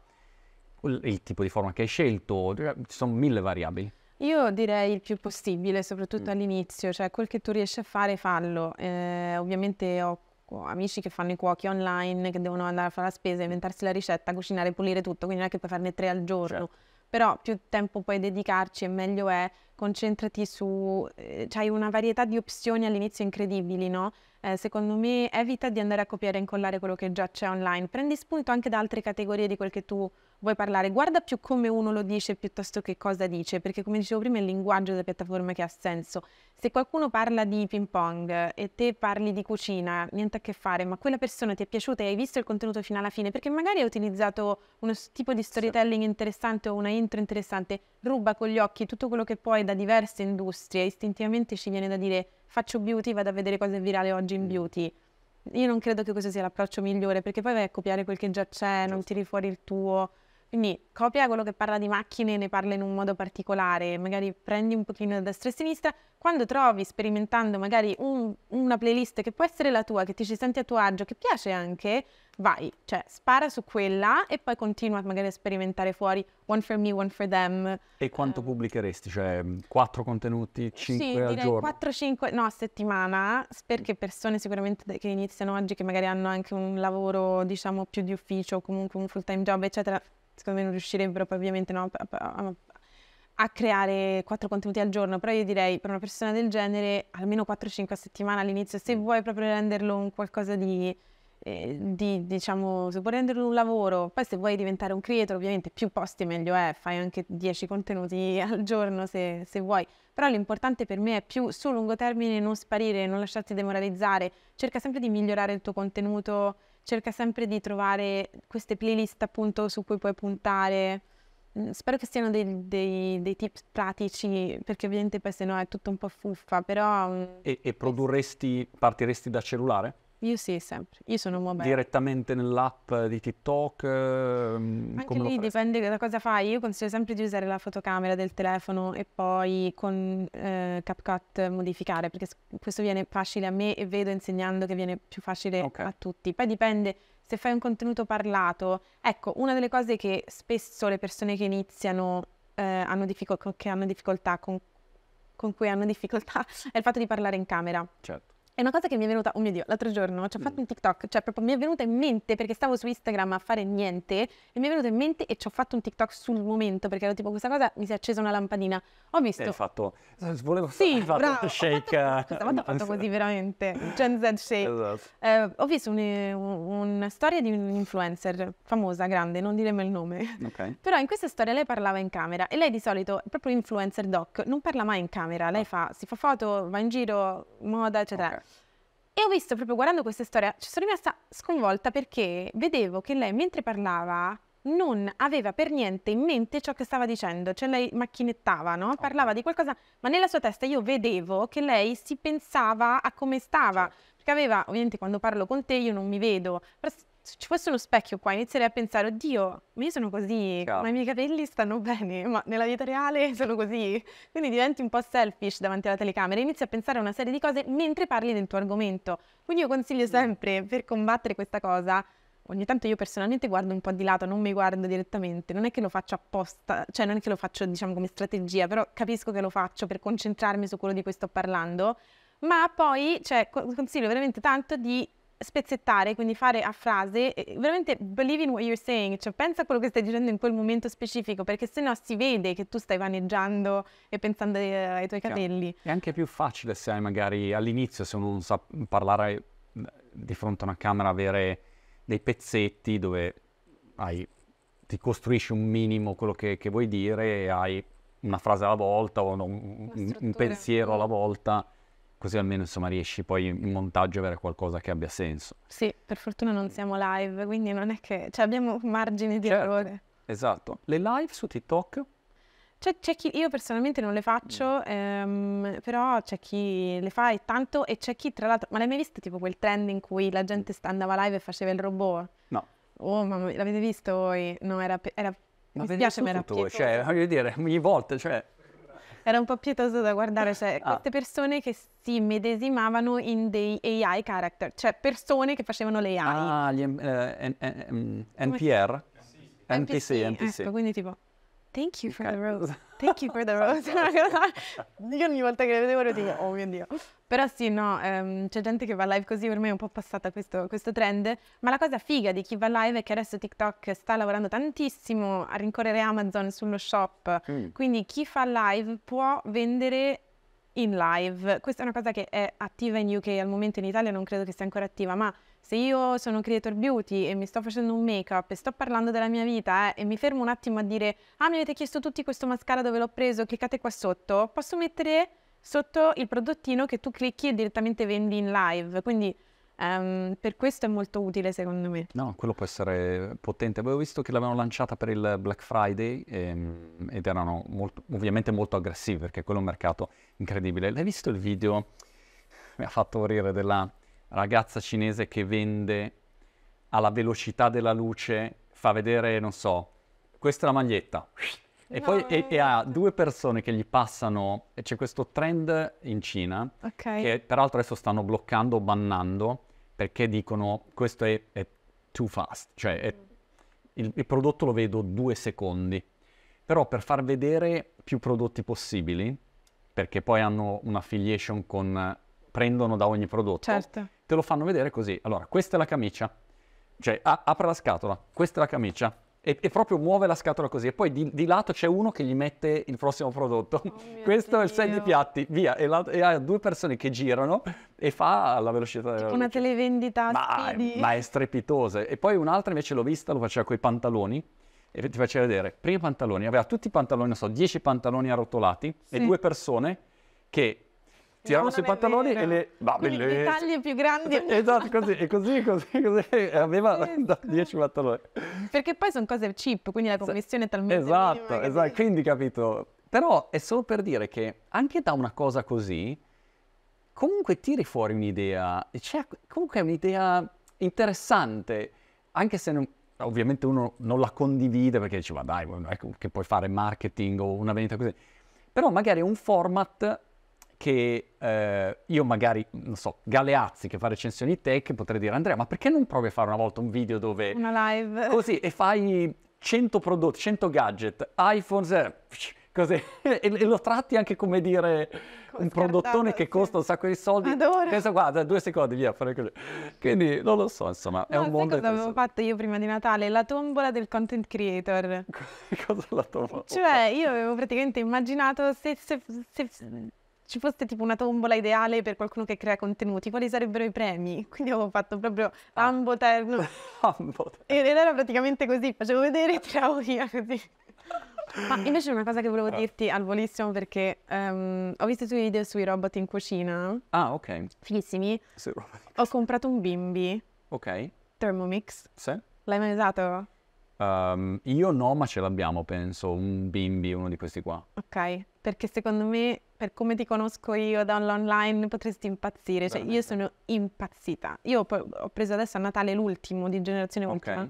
il, tipo di forma che hai scelto, ci sono mille variabili. Io direi il più possibile, soprattutto mm. all'inizio, cioè quel che tu riesci a fare fallo. Eh, ovviamente ho amici che fanno i cuochi online, che devono andare a fare la spesa, inventarsi la ricetta, cucinare, pulire tutto, quindi non è che puoi farne tre al giorno. Certo però più tempo puoi dedicarci e meglio è, concentrati su... Eh, c'hai una varietà di opzioni all'inizio incredibili, no? Eh, secondo me evita di andare a copiare e incollare quello che già c'è online, prendi spunto anche da altre categorie di quel che tu vuoi parlare, guarda più come uno lo dice piuttosto che cosa dice, perché come dicevo prima è il linguaggio della piattaforma che ha senso. Se qualcuno parla di ping pong e te parli di cucina, niente a che fare, ma quella persona ti è piaciuta e hai visto il contenuto fino alla fine, perché magari hai utilizzato uno tipo di storytelling interessante o una intro interessante, ruba con gli occhi tutto quello che puoi da diverse industrie, istintivamente ci viene da dire faccio beauty, vado a vedere cosa è virale oggi in mm. beauty. Io non credo che questo sia l'approccio migliore, perché poi vai a copiare quel che già c'è, non tiri fuori il tuo, quindi copia quello che parla di macchine, e ne parla in un modo particolare, magari prendi un pochino da destra e sinistra. Quando trovi, sperimentando magari un, una playlist che può essere la tua, che ti ci senti a tuo agio, che piace anche, vai, cioè spara su quella e poi continua magari a sperimentare fuori one for me, one for them. E quanto uh, pubblicheresti? Cioè 4 mm, contenuti, cinque sì, al giorno? 4-5, no, a settimana, perché persone sicuramente che iniziano oggi, che magari hanno anche un lavoro diciamo più di ufficio, comunque un full time job, eccetera, secondo me non riuscirebbero ovviamente no, a, a, a, creare quattro contenuti al giorno, però io direi per una persona del genere almeno 4-5 a settimana all'inizio, se mm. vuoi proprio renderlo un qualcosa di, eh, di, diciamo, se vuoi renderlo un lavoro, poi se vuoi diventare un creator ovviamente più posti meglio è, fai anche 10 contenuti [laughs] al giorno se, se vuoi, però l'importante per me è più sul lungo termine non sparire, non lasciarti demoralizzare, cerca sempre di migliorare il tuo contenuto cerca sempre di trovare queste playlist appunto su cui puoi puntare. Mm, spero che siano dei, dei, dei tips pratici, perché ovviamente poi se no è tutto un po' fuffa, però... Mm, e, e produrresti, partiresti da cellulare? Io sì, sempre. Io sono mobile. Direttamente nell'app di TikTok? Ehm, Anche lì dipende da cosa fai. Io consiglio sempre di usare la fotocamera del telefono e poi con eh, CapCut modificare, perché questo viene facile a me e vedo insegnando che viene più facile okay. a tutti. Poi dipende se fai un contenuto parlato. Ecco, una delle cose che spesso le persone che iniziano eh, hanno, difficolt- che hanno difficoltà con, con cui hanno difficoltà [laughs] è il fatto di parlare in camera. Certo è una cosa che mi è venuta, oh mio Dio, l'altro giorno ci ho fatto mm. un TikTok, cioè proprio mi è venuta in mente perché stavo su Instagram a fare niente e mi è venuta in mente e ci ho fatto un TikTok sul momento perché ero tipo questa cosa, mi si è accesa una lampadina. Ho visto... Hai fatto... Eh, volevo sì, [laughs] hai fatto bravo, shake. Ho fatto, questa eh, fatto così veramente, Gen Z shake. Esatto. Eh, ho visto una un storia di un influencer famosa, grande, non diremo il nome. Okay. [laughs] Però in questa storia lei parlava in camera e lei di solito, proprio influencer doc, non parla mai in camera, lei ah. fa, si fa foto, va in giro, moda, eccetera. Okay. E ho visto proprio guardando questa storia, ci sono rimasta sconvolta perché vedevo che lei mentre parlava non aveva per niente in mente ciò che stava dicendo, cioè lei macchinettava, no? parlaava di qualcosa, ma nella sua testa io vedevo che lei si pensava a come stava, certo. perché aveva, ovviamente quando parlo con te io non mi vedo, però se ci fosse uno specchio qua, inizierei a pensare, oddio, ma io sono così, Chiaro. ma i miei capelli stanno bene, ma nella vita reale [laughs] sono così. Quindi diventi un po' selfish davanti alla telecamera e inizi a pensare a una serie di cose mentre parli del tuo argomento. Quindi io consiglio sempre, per combattere questa cosa, ogni tanto io personalmente guardo un po' di lato, non mi guardo direttamente, non è che lo faccio apposta, cioè non è che lo faccio diciamo come strategia, però capisco che lo faccio per concentrarmi su quello di cui sto parlando. Ma poi, cioè, consiglio veramente tanto di spezzettare, quindi fare a frase, veramente believe in what you're saying, cioè pensa a quello che stai dicendo in quel momento specifico, perché se no si vede che tu stai vaneggiando e pensando eh, ai, tuoi capelli. È anche più facile se hai magari all'inizio, se uno non sa parlare di fronte a una camera, avere dei pezzetti dove hai, ti costruisci un minimo quello che, che vuoi dire e hai una frase alla volta o un, un pensiero alla volta così almeno insomma riesci poi in montaggio a avere qualcosa che abbia senso. Sì, per fortuna non siamo live, quindi non è che cioè, abbiamo margine di certo. errore. Esatto. Le live su TikTok? C'è, c'è chi, io personalmente non le faccio, mm. ehm, però c'è chi le fa e tanto, e c'è chi tra l'altro, ma l'hai mai visto tipo quel trend in cui la gente andava live e faceva il robot? No. Oh, ma l'avete visto voi? No, era, era ma mi spiace, ma era pietoso. cioè, voglio dire, ogni volta, cioè era un po' pietoso da guardare, cioè ah. queste persone che si medesimavano in dei AI character, cioè persone che facevano l'AI. Ah, gli, uh, eh, NPR? NPC, NPC. Ecco, quindi tipo Thank you for the rose. Thank you for the rose. [laughs] [laughs] Io ogni volta che le vedevo ero dico, oh mio Dio. Però sì, no, um, c'è gente che va live così, ormai è un po' passata questo, questo, trend, ma la cosa figa di chi va live è che adesso TikTok sta lavorando tantissimo a rincorrere Amazon sullo shop, mm. quindi chi fa live può vendere in live. Questa è una cosa che è attiva in UK al momento in Italia, non credo che sia ancora attiva, ma se io sono creator beauty e mi sto facendo un make up e sto parlando della mia vita eh, e mi fermo un attimo a dire ah mi avete chiesto tutti questo mascara dove l'ho preso, cliccate qua sotto, posso mettere sotto il prodottino che tu clicchi e direttamente vendi in live, quindi um, per questo è molto utile secondo me. No, quello può essere potente, avevo visto che l'avevano lanciata per il Black Friday ehm, ed erano molto, ovviamente molto aggressivi perché quello è un mercato incredibile. L'hai visto il video? Mi ha fatto morire della ragazza cinese che vende alla velocità della luce, fa vedere, non so, questa è la maglietta. E no. poi e, e ha due persone che gli passano, e c'è questo trend in Cina, okay. che peraltro adesso stanno bloccando, bannando, perché dicono questo è, è too fast, cioè è, il, il prodotto lo vedo due secondi. Però per far vedere più prodotti possibili, perché poi hanno una affiliation con prendono da ogni prodotto. Certo te lo fanno vedere così. Allora, questa è la camicia, cioè a- apre la scatola, questa è la camicia, e, e, proprio muove la scatola così e poi di, di, lato c'è uno che gli mette il prossimo prodotto. Oh [laughs] Questo Dio. è il segno piatti, via, e, la, e, ha due persone che girano e fa la velocità della Una televendita ma, è, ma è strepitosa. E poi un'altra invece l'ho vista, lo faceva coi pantaloni e ti faceva vedere, prima i pantaloni, aveva tutti i pantaloni, non so, 10 pantaloni arrotolati sì. e due persone che tiriamo sui pantaloni e le... Ma bellezza. I tagli più grandi. [laughs] Esatto, così, e così, così, così, e aveva [laughs] esatto. 10 pantaloni. Perché poi sono cose cheap, quindi la commissione è talmente Esatto, minima, esatto, quindi capito. Però è solo per dire che anche da una cosa così, comunque tiri fuori un'idea, c'è comunque è un'idea interessante, anche se non, ovviamente uno non la condivide perché dice ma dai, che puoi fare marketing o una vendita così, però magari è un format che eh, io magari, non so, Galeazzi che fa recensioni tech, potrei dire Andrea, ma perché non provi a fare una volta un video dove... Una live. [laughs] Così, e fai 100 prodotti, 100 gadget, iPhone, [laughs] così, [laughs] e, e, lo tratti anche come dire Con un prodottone che costa un sacco di soldi. Adoro. Pensa guarda, due secondi, via, fare così. Quindi non lo so, insomma, no, è un mondo... cosa avevo fatto io prima di Natale? La tombola del content creator. cosa la tombola? Cioè, io avevo praticamente immaginato se, se, se ci fosse tipo una tombola ideale per qualcuno che crea contenuti, quali sarebbero i premi? [laughs] Quindi avevo fatto proprio ah. ambo terno. [laughs] ambo terno. Ed era praticamente così, facevo vedere e tiravo via così. [laughs] Ma invece una cosa che volevo ah. dirti al volissimo perché um, ho visto i tuoi video sui robot in cucina. Ah, ok. Fighissimi. Sui robot. Ho comprato un bimbi. Ok. Thermomix. Sì. L'hai mai usato? Um, io no, ma ce l'abbiamo, penso, un bimbi, uno di questi qua. Ok, perché secondo me, per come ti conosco io dall'online, potresti impazzire. Cioè, io sono impazzita. Io ho preso adesso a Natale l'ultimo di Generazione Ultima. Ok.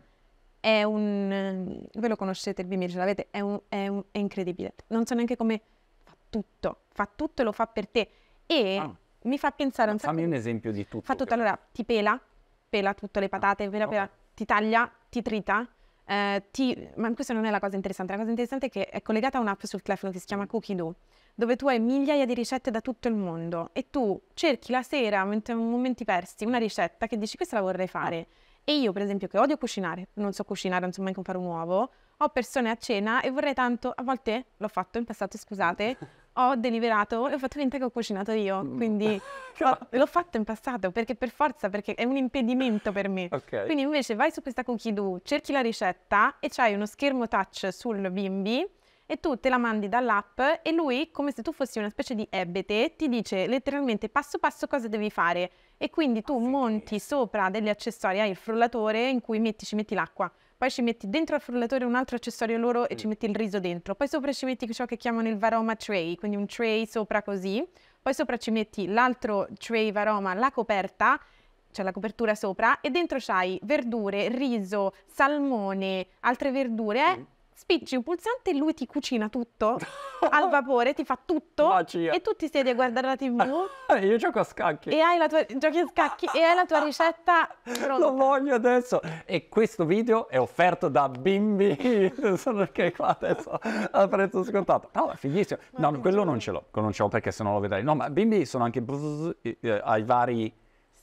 È un... Voi lo conoscete il bimbi, ce l'avete? È, un, è, un, è incredibile. Non so neanche come... Fa tutto. Fa tutto e lo fa per te. E... Ah. Mi fa pensare un sacco. Fammi un esempio di tutto. Fa tutto, allora ti pela, pela tutte le ah, patate, ah, pela, okay. pela, ti taglia, ti trita, eh, ti, ma questa non è la cosa interessante, la cosa interessante è che è collegata a un'app sul telefono che si chiama Cookie Do, dove tu hai migliaia di ricette da tutto il mondo e tu cerchi la sera, mentre in momenti persi, una ricetta che dici questa la vorrei fare. E io, per esempio, che odio cucinare, non so cucinare, non so mai comprare un uovo, ho persone a cena e vorrei tanto, a volte l'ho fatto in passato, scusate, [laughs] ho deliberato e ho fatto niente che ho cucinato io, mm. quindi [laughs] ho, l'ho fatto in passato perché per forza, perché è un impedimento per me. Okay. Quindi invece vai su questa cookie do, cerchi la ricetta e c'hai uno schermo touch sul bimbi e tu te la mandi dall'app e lui, come se tu fossi una specie di ebete, ti dice letteralmente passo passo cosa devi fare e quindi tu ah, monti sopra degli accessori, hai il frullatore in cui metti, ci metti l'acqua poi ci metti dentro al frullatore un altro accessorio loro e mm. ci metti il riso dentro, poi sopra ci metti ciò che chiamano il varoma tray, quindi un tray sopra così, poi sopra ci metti l'altro tray varoma, la coperta, cioè la copertura sopra, e dentro c'hai verdure, riso, salmone, altre verdure, mm spicci un pulsante e lui ti cucina tutto [laughs] al vapore, ti fa tutto Magia. e tu ti siedi a guardare la tv. [laughs] Io gioco a scacchi. E hai la tua, giochi a scacchi e hai la tua ricetta pronta. Lo voglio adesso. E questo video è offerto da Bimbi, [laughs] sono che qua adesso a prezzo scontato. No, è fighissimo. No, quello non ce l'ho, non ce l'ho perché se no lo vedrai. No, ma Bimbi sono anche eh, ai vari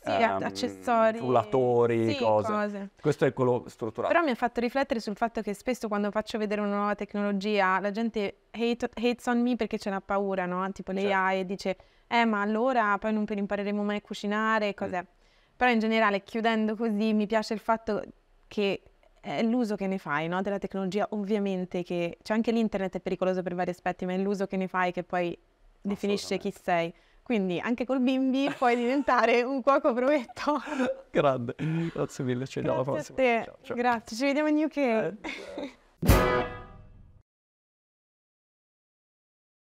sì, ehm, accessori, rulatori, sì, cose. cose. Questo è quello strutturato. Però mi ha fatto riflettere sul fatto che spesso quando faccio vedere una nuova tecnologia la gente hate, hates on me perché c'è una paura, no? Tipo l'AI certo. e dice, eh ma allora poi non impareremo mai a cucinare, mm. cos'è? Mm. Però in generale, chiudendo così, mi piace il fatto che è eh, l'uso che ne fai no? della tecnologia, ovviamente che cioè anche l'internet è pericoloso per vari aspetti, ma è l'uso che ne fai che poi definisce chi sei. Quindi anche col bimbi puoi diventare un cuoco provetto. [laughs] Grande, grazie mille, ci vediamo alla prossima. Ciao, ciao. Grazie, ci vediamo in UK. Eh. [laughs]